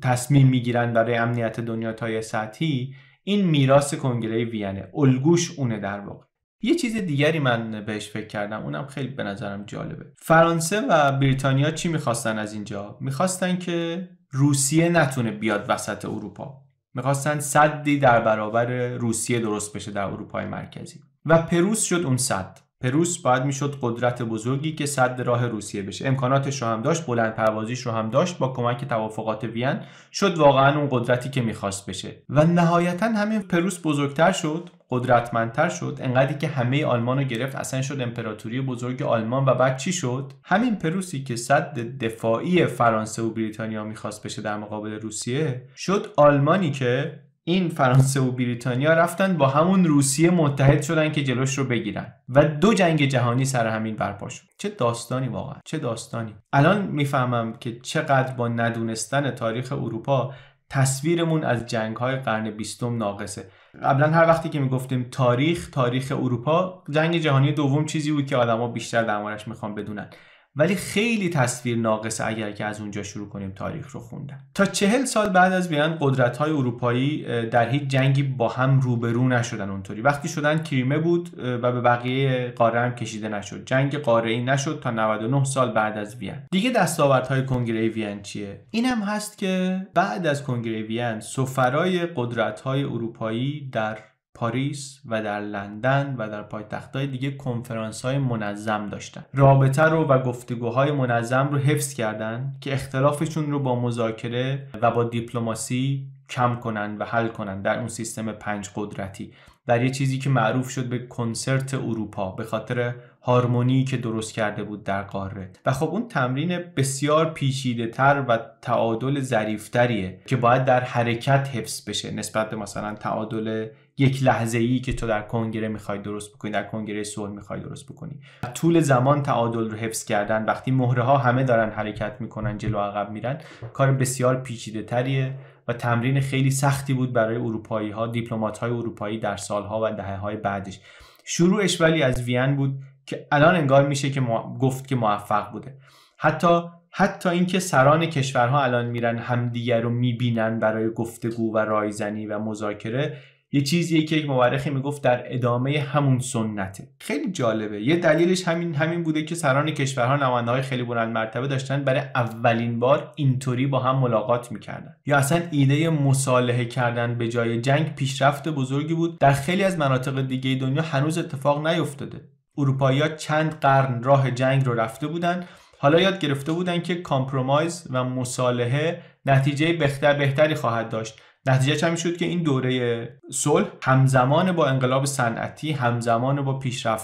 تصمیم میگیرن برای امنیت دنیا تا سطحی این میراث کنگره وینه الگوش اونه در واقع یه چیز دیگری من بهش فکر کردم اونم خیلی به نظرم جالبه فرانسه و بریتانیا چی میخواستن از اینجا میخواستن که روسیه نتونه بیاد وسط اروپا میخواستن صدی در برابر روسیه درست بشه در اروپای مرکزی و پروس شد اون صد پروس باید میشد قدرت بزرگی که صد راه روسیه بشه امکاناتش رو هم داشت بلند پروازیش رو هم داشت با کمک توافقات وین شد واقعا اون قدرتی که میخواست بشه و نهایتا همین پروس بزرگتر شد قدرتمندتر شد انقدری که همه آلمان رو گرفت اصلا شد امپراتوری بزرگ آلمان و بعد چی شد همین پروسی که صد دفاعی فرانسه و بریتانیا میخواست بشه در مقابل روسیه شد آلمانی که این فرانسه و بریتانیا رفتن با همون روسیه متحد شدن که جلوش رو بگیرن و دو جنگ جهانی سر همین برپا شد چه داستانی واقعا چه داستانی الان میفهمم که چقدر با ندونستن تاریخ اروپا تصویرمون از جنگ های قرن بیستم ناقصه قبلا هر وقتی که میگفتیم تاریخ تاریخ اروپا جنگ جهانی دوم چیزی بود که آدما بیشتر درمارش میخوان بدونن ولی خیلی تصویر ناقصه اگر که از اونجا شروع کنیم تاریخ رو خوندن تا چهل سال بعد از بیان قدرت های اروپایی در هیچ جنگی با هم روبرو نشدن اونطوری وقتی شدن کریمه بود و به بقیه قاره هم کشیده نشد جنگ قاره ای نشد تا 99 سال بعد از وین دیگه دستاوردهای کنگره وین چیه اینم هست که بعد از کنگره وین سفرای قدرت های اروپایی در پاریس و در لندن و در های دیگه کنفرانس های منظم داشتن رابطه رو و گفتگوهای منظم رو حفظ کردن که اختلافشون رو با مذاکره و با دیپلماسی کم کنن و حل کنن در اون سیستم پنج قدرتی در یه چیزی که معروف شد به کنسرت اروپا به خاطر هارمونی که درست کرده بود در قاره و خب اون تمرین بسیار پیچیده تر و تعادل ظریفتریه که باید در حرکت حفظ بشه نسبت به مثلا تعادل یک لحظه ای که تو در کنگره میخوای درست بکنی در کنگره صلح میخوای درست بکنی طول زمان تعادل رو حفظ کردن وقتی مهره ها همه دارن حرکت میکنن جلو عقب میرن کار بسیار پیچیده تریه و تمرین خیلی سختی بود برای اروپایی ها دیپلمات های اروپایی در سالها و دهه های بعدش شروعش ولی از وین بود که الان انگار میشه که گفت که موفق بوده حتی حتی اینکه سران کشورها الان میرن همدیگر رو میبینن برای گفتگو و رایزنی و مذاکره یه چیزیه که یک مورخی میگفت در ادامه همون سنته خیلی جالبه یه دلیلش همین همین بوده که سران کشورها نماینده خیلی بلند مرتبه داشتن برای اولین بار اینطوری با هم ملاقات میکردن یا اصلا ایده مصالحه کردن به جای جنگ پیشرفت بزرگی بود در خیلی از مناطق دیگه دنیا هنوز اتفاق نیفتاده اروپایی چند قرن راه جنگ رو رفته بودن حالا یاد گرفته بودند که کامپرومایز و مصالحه نتیجه بهتر بهتری خواهد داشت نتیجه چه شد که این دوره صلح همزمان با انقلاب صنعتی همزمان با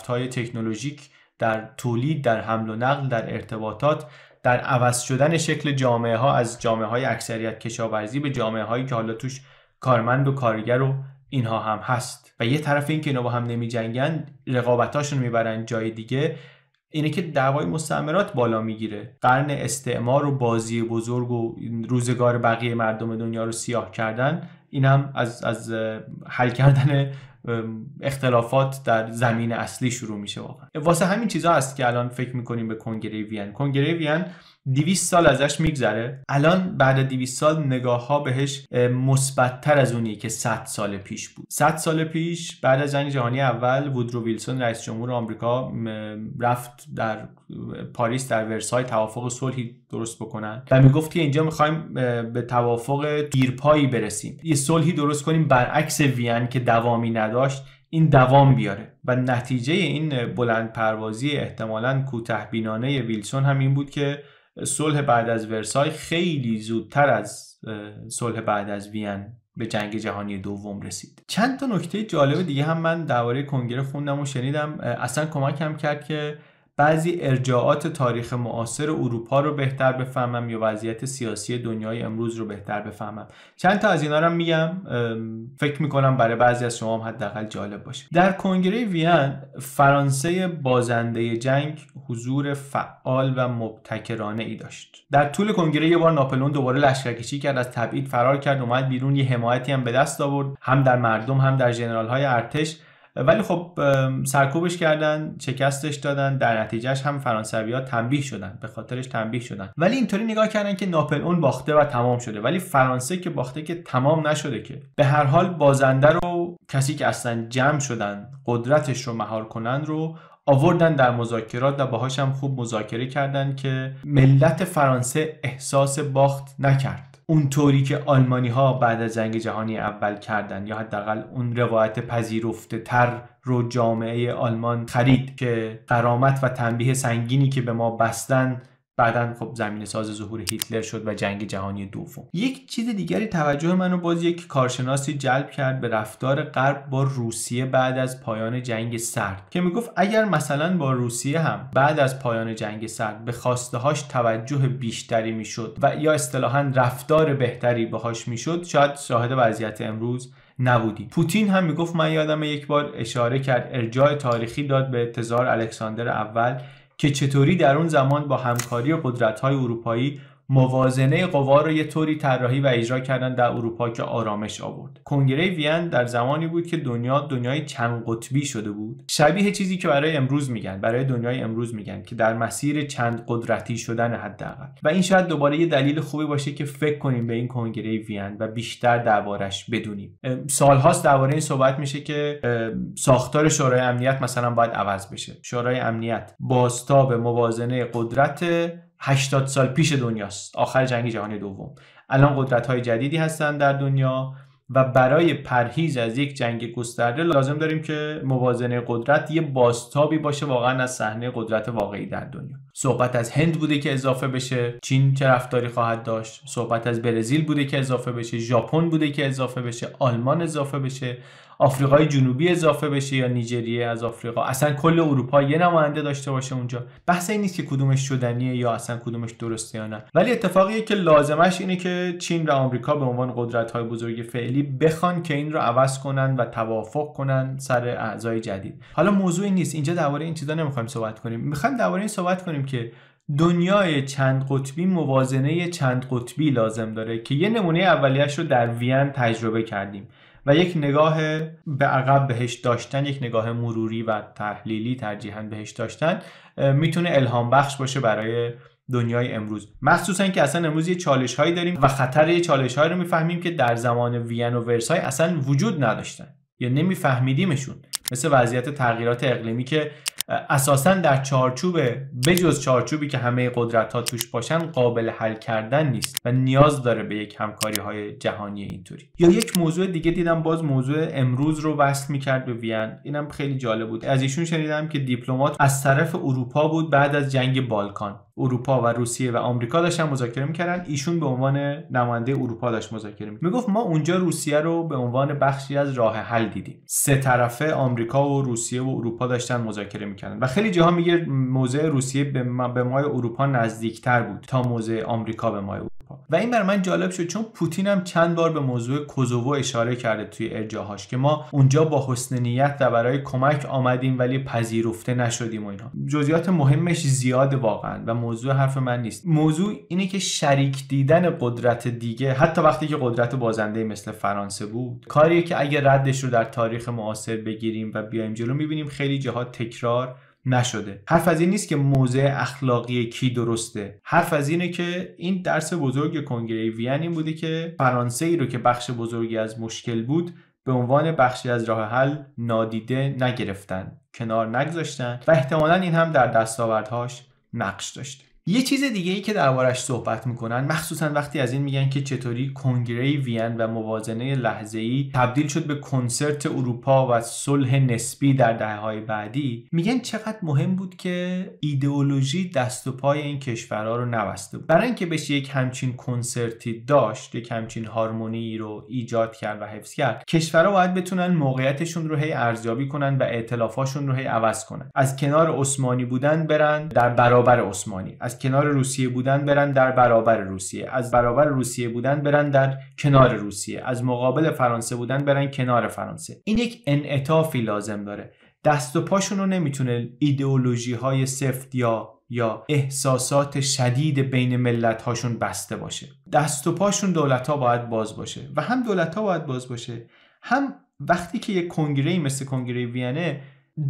های تکنولوژیک در تولید در حمل و نقل در ارتباطات در عوض شدن شکل جامعه ها از جامعه های اکثریت کشاورزی به جامعه هایی که حالا توش کارمند و کارگر و اینها هم هست و یه طرف این که اینا با هم جنگن رقابتاشون میبرن جای دیگه اینه که دعوای مستعمرات بالا میگیره قرن استعمار و بازی بزرگ و روزگار بقیه مردم دنیا رو سیاه کردن این هم از, از حل کردن اختلافات در زمین اصلی شروع میشه واقعا واسه همین چیزا هست که الان فکر میکنیم به کنگره وین کنگره وین 200 سال ازش میگذره الان بعد 200 سال نگاه ها بهش مثبتتر از اونی که 100 سال پیش بود 100 سال پیش بعد از جنگ جهانی اول وودرو ویلسون رئیس جمهور آمریکا رفت در پاریس در ورسای توافق صلحی درست بکنن و میگفت که اینجا میخوایم به توافق دیرپایی برسیم یه صلحی درست کنیم برعکس وین که دوامی نداشت این دوام بیاره و نتیجه این بلند پروازی احتمالا کوتهبینانه ویلسون هم این بود که صلح بعد از ورسای خیلی زودتر از صلح بعد از وین به جنگ جهانی دوم رسید چند تا نکته جالب دیگه هم من درباره کنگره خوندم و شنیدم اصلا هم کرد که بعضی ارجاعات تاریخ معاصر اروپا رو بهتر بفهمم یا وضعیت سیاسی دنیای امروز رو بهتر بفهمم چند تا از اینا رو میگم فکر میکنم برای بعضی از شما هم حداقل جالب باشه در کنگره وین فرانسه بازنده جنگ حضور فعال و مبتکرانه ای داشت در طول کنگره یه بار ناپلون دوباره لشکرکشی کرد از تبعید فرار کرد اومد بیرون یه حمایتی هم به دست آورد هم در مردم هم در های ارتش ولی خب سرکوبش کردن شکستش دادن در نتیجهش هم فرانسوی ها تنبیه شدن به خاطرش تنبیه شدن ولی اینطوری نگاه کردن که ناپل اون باخته و تمام شده ولی فرانسه که باخته که تمام نشده که به هر حال بازنده رو کسی که اصلا جمع شدن قدرتش رو مهار کنند رو آوردن در مذاکرات و باهاش هم خوب مذاکره کردن که ملت فرانسه احساس باخت نکرد طوری که آلمانی ها بعد از جنگ جهانی اول کردن یا حداقل اون روایت پذیرفته تر رو جامعه آلمان خرید که قرامت و تنبیه سنگینی که به ما بستن بعدا خب زمین ساز ظهور هیتلر شد و جنگ جهانی دوم یک چیز دیگری توجه منو باز یک کارشناسی جلب کرد به رفتار غرب با روسیه بعد از پایان جنگ سرد که میگفت اگر مثلا با روسیه هم بعد از پایان جنگ سرد به خواسته هاش توجه بیشتری میشد و یا اصطلاحا رفتار بهتری باهاش میشد شاید شاهد وضعیت امروز نبودی پوتین هم میگفت من یادم یک بار اشاره کرد ارجاع تاریخی داد به تزار الکساندر اول که چطوری در اون زمان با همکاری و قدرت‌های اروپایی موازنه قوا رو یه طوری طراحی و اجرا کردن در اروپا که آرامش آورد کنگره وین در زمانی بود که دنیا دنیای چند قطبی شده بود شبیه چیزی که برای امروز میگن برای دنیای امروز میگن که در مسیر چند قدرتی شدن حداقل و این شاید دوباره یه دلیل خوبی باشه که فکر کنیم به این کنگره وین و بیشتر دربارش بدونیم سالهاست درباره این صحبت میشه که ساختار شورای امنیت مثلا باید عوض بشه شورای امنیت باستاب موازنه قدرت 80 سال پیش دنیاست آخر جنگ جهانی دوم الان قدرت های جدیدی هستند در دنیا و برای پرهیز از یک جنگ گسترده لازم داریم که موازنه قدرت یه باستابی باشه واقعا از صحنه قدرت واقعی در دنیا صحبت از هند بوده که اضافه بشه چین چه رفتاری خواهد داشت صحبت از برزیل بوده که اضافه بشه ژاپن بوده که اضافه بشه آلمان اضافه بشه آفریقای جنوبی اضافه بشه یا نیجریه از آفریقا اصلا کل اروپا یه نماینده داشته باشه اونجا بحث این نیست که کدومش شدنیه یا اصلا کدومش درسته یا نه ولی اتفاقیه که لازمش اینه که چین و آمریکا به عنوان های بزرگ فعلی بخوان که این رو عوض کنن و توافق کنن سر اعضای جدید حالا موضوع نیست اینجا درباره این چیزا نمیخوایم صحبت کنیم میخوایم درباره این صحبت کنیم که دنیای چند قطبی موازنه چند قطبی لازم داره که یه نمونه اولیش رو در وین تجربه کردیم و یک نگاه به عقب بهش داشتن یک نگاه مروری و تحلیلی ترجیحاً بهش داشتن میتونه الهام بخش باشه برای دنیای امروز مخصوصا که اصلا امروز یه چالش هایی داریم و خطر یه چالش هایی رو میفهمیم که در زمان وین و ورسای اصلا وجود نداشتن یا یعنی نمیفهمیدیمشون مثل وضعیت تغییرات اقلیمی که اساسا در چارچوب بجز چارچوبی که همه قدرت ها توش باشن قابل حل کردن نیست و نیاز داره به یک همکاری های جهانی اینطوری یا یک موضوع دیگه دیدم باز موضوع امروز رو وصل میکرد به وین اینم خیلی جالب بود از ایشون شنیدم که دیپلمات از طرف اروپا بود بعد از جنگ بالکان اروپا و روسیه و آمریکا داشتن مذاکره میکردن ایشون به عنوان نماینده اروپا داشت مذاکره میکرد میگفت ما اونجا روسیه رو به عنوان بخشی از راه حل دیدیم سه طرفه آمریکا و روسیه و اروپا داشتن مذاکره میکردن و خیلی جاها میگه موضع روسیه به ما به مای اروپا نزدیکتر بود تا موضع آمریکا به مای و این بر من جالب شد چون پوتین هم چند بار به موضوع کوزوو اشاره کرده توی ارجاهاش که ما اونجا با حسن نیت و برای کمک آمدیم ولی پذیرفته نشدیم و اینا جزئیات مهمش زیاد واقعا و موضوع حرف من نیست موضوع اینه که شریک دیدن قدرت دیگه حتی وقتی که قدرت بازنده مثل فرانسه بود کاریه که اگه ردش رو در تاریخ معاصر بگیریم و بیایم جلو میبینیم خیلی جهات تکرار نشده حرف از این نیست که موضع اخلاقی کی درسته حرف از اینه که این درس بزرگ کنگره وین این بوده که فرانسه ای رو که بخش بزرگی از مشکل بود به عنوان بخشی از راه حل نادیده نگرفتن کنار نگذاشتن و احتمالا این هم در دستاوردهاش نقش داشته یه چیز دیگه ای که دربارش صحبت میکنن مخصوصا وقتی از این میگن که چطوری کنگره وین و موازنه لحظه ای تبدیل شد به کنسرت اروپا و صلح نسبی در دهه بعدی میگن چقدر مهم بود که ایدئولوژی دست و پای این کشورها رو نبسته بود برای اینکه بشه یک همچین کنسرتی داشت یک همچین هارمونی رو ایجاد کرد و حفظ کرد کشورها باید بتونن موقعیتشون رو هی ارزیابی کنن و ائتلافاشون رو هی عوض کنن از کنار عثمانی بودن برن در برابر عثمانی کنار روسیه بودن برن در برابر روسیه از برابر روسیه بودن برن در کنار روسیه از مقابل فرانسه بودن برن کنار فرانسه این یک انعطافی لازم داره دست و پاشون رو نمیتونه ایدئولوژی های سفت یا یا احساسات شدید بین ملت هاشون بسته باشه دست و پاشون دولت ها باید باز باشه و هم دولت ها باید باز باشه هم وقتی که یک کنگره مثل کنگره وینه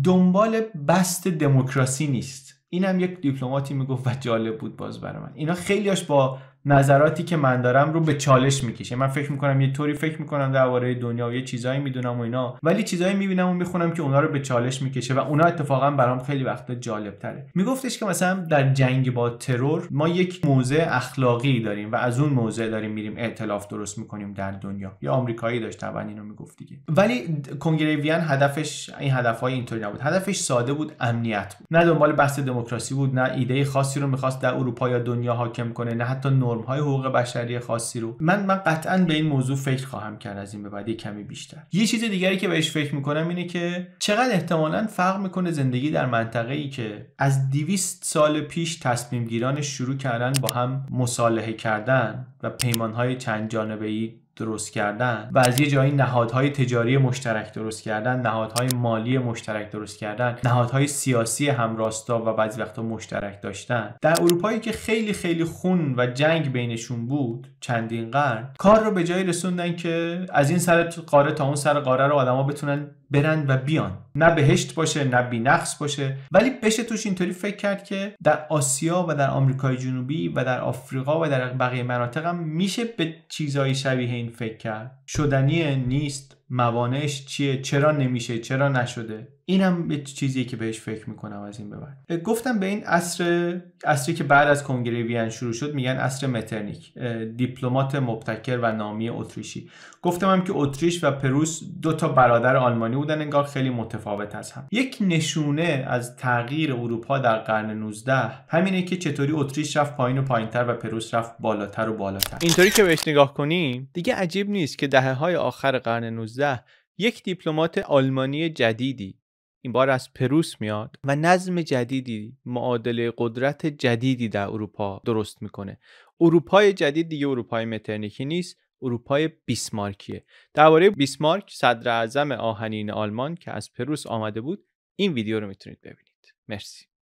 دنبال بست دموکراسی نیست این هم یک دیپلماتی میگفت و جالب بود باز برای من اینا خیلیاش با نظراتی که من دارم رو به چالش میکشه من فکر میکنم یه طوری فکر میکنم درباره دنیا و یه چیزایی میدونم و اینا ولی چیزایی میبینم و میخونم که اونا رو به چالش میکشه و اونا اتفاقا برام خیلی وقتا جالب تره میگفتش که مثلا در جنگ با ترور ما یک موزه اخلاقی داریم و از اون موزه داریم میریم ائتلاف درست میکنیم در دنیا یا آمریکایی داشت طبعا اینو میگفت دیگه ولی کنگره هدفش این هدفهای اینطوری نبود هدفش ساده بود امنیت بود نه دنبال بحث دموکراسی بود نه ایده خاصی رو میخواست در اروپا یا دنیا حاکم کنه نه حتی نرم های حقوق بشری خاصی رو من من قطعا به این موضوع فکر خواهم کرد از این به بعد کمی بیشتر یه چیز دیگری که بهش فکر میکنم اینه که چقدر احتمالا فرق میکنه زندگی در منطقه ای که از 200 سال پیش تصمیم شروع کردن با هم مصالحه کردن و پیمان های چند جانبه ای درست کردن و از یه جایی نهادهای تجاری مشترک درست کردن نهادهای مالی مشترک درست کردن نهادهای سیاسی همراستا و بعضی وقتا مشترک داشتن در اروپایی که خیلی خیلی خون و جنگ بینشون بود چندین قرن کار رو به جایی رسوندن که از این سر قاره تا اون سر قاره رو آدما بتونن برن و بیان نه بهشت باشه نه بینقص باشه ولی بشه توش اینطوری فکر کرد که در آسیا و در آمریکای جنوبی و در آفریقا و در بقیه مناطق هم میشه به چیزهای شبیه این فکر کرد شدنیه نیست موانعش چیه چرا نمیشه چرا نشده اینم یه چیزی که بهش فکر میکنم از این به بعد گفتم به این اصر اصری که بعد از کنگره وین شروع شد میگن اصر مترنیک دیپلمات مبتکر و نامی اتریشی گفتم هم که اتریش و پروس دو تا برادر آلمانی بودن انگار خیلی متفاوت از هم یک نشونه از تغییر اروپا در قرن 19 همینه که چطوری اتریش رفت پایین و پایینتر و پروس رفت بالاتر و بالاتر اینطوری که بهش نگاه کنیم دیگه عجیب نیست که دهه آخر قرن یک دیپلمات آلمانی جدیدی این بار از پروس میاد و نظم جدیدی معادله قدرت جدیدی در اروپا درست میکنه اروپای جدید دیگه اروپای مترنیکی نیست اروپای بیسمارکیه درباره بیسمارک صدر اعظم آهنین آلمان که از پروس آمده بود این ویدیو رو میتونید ببینید مرسی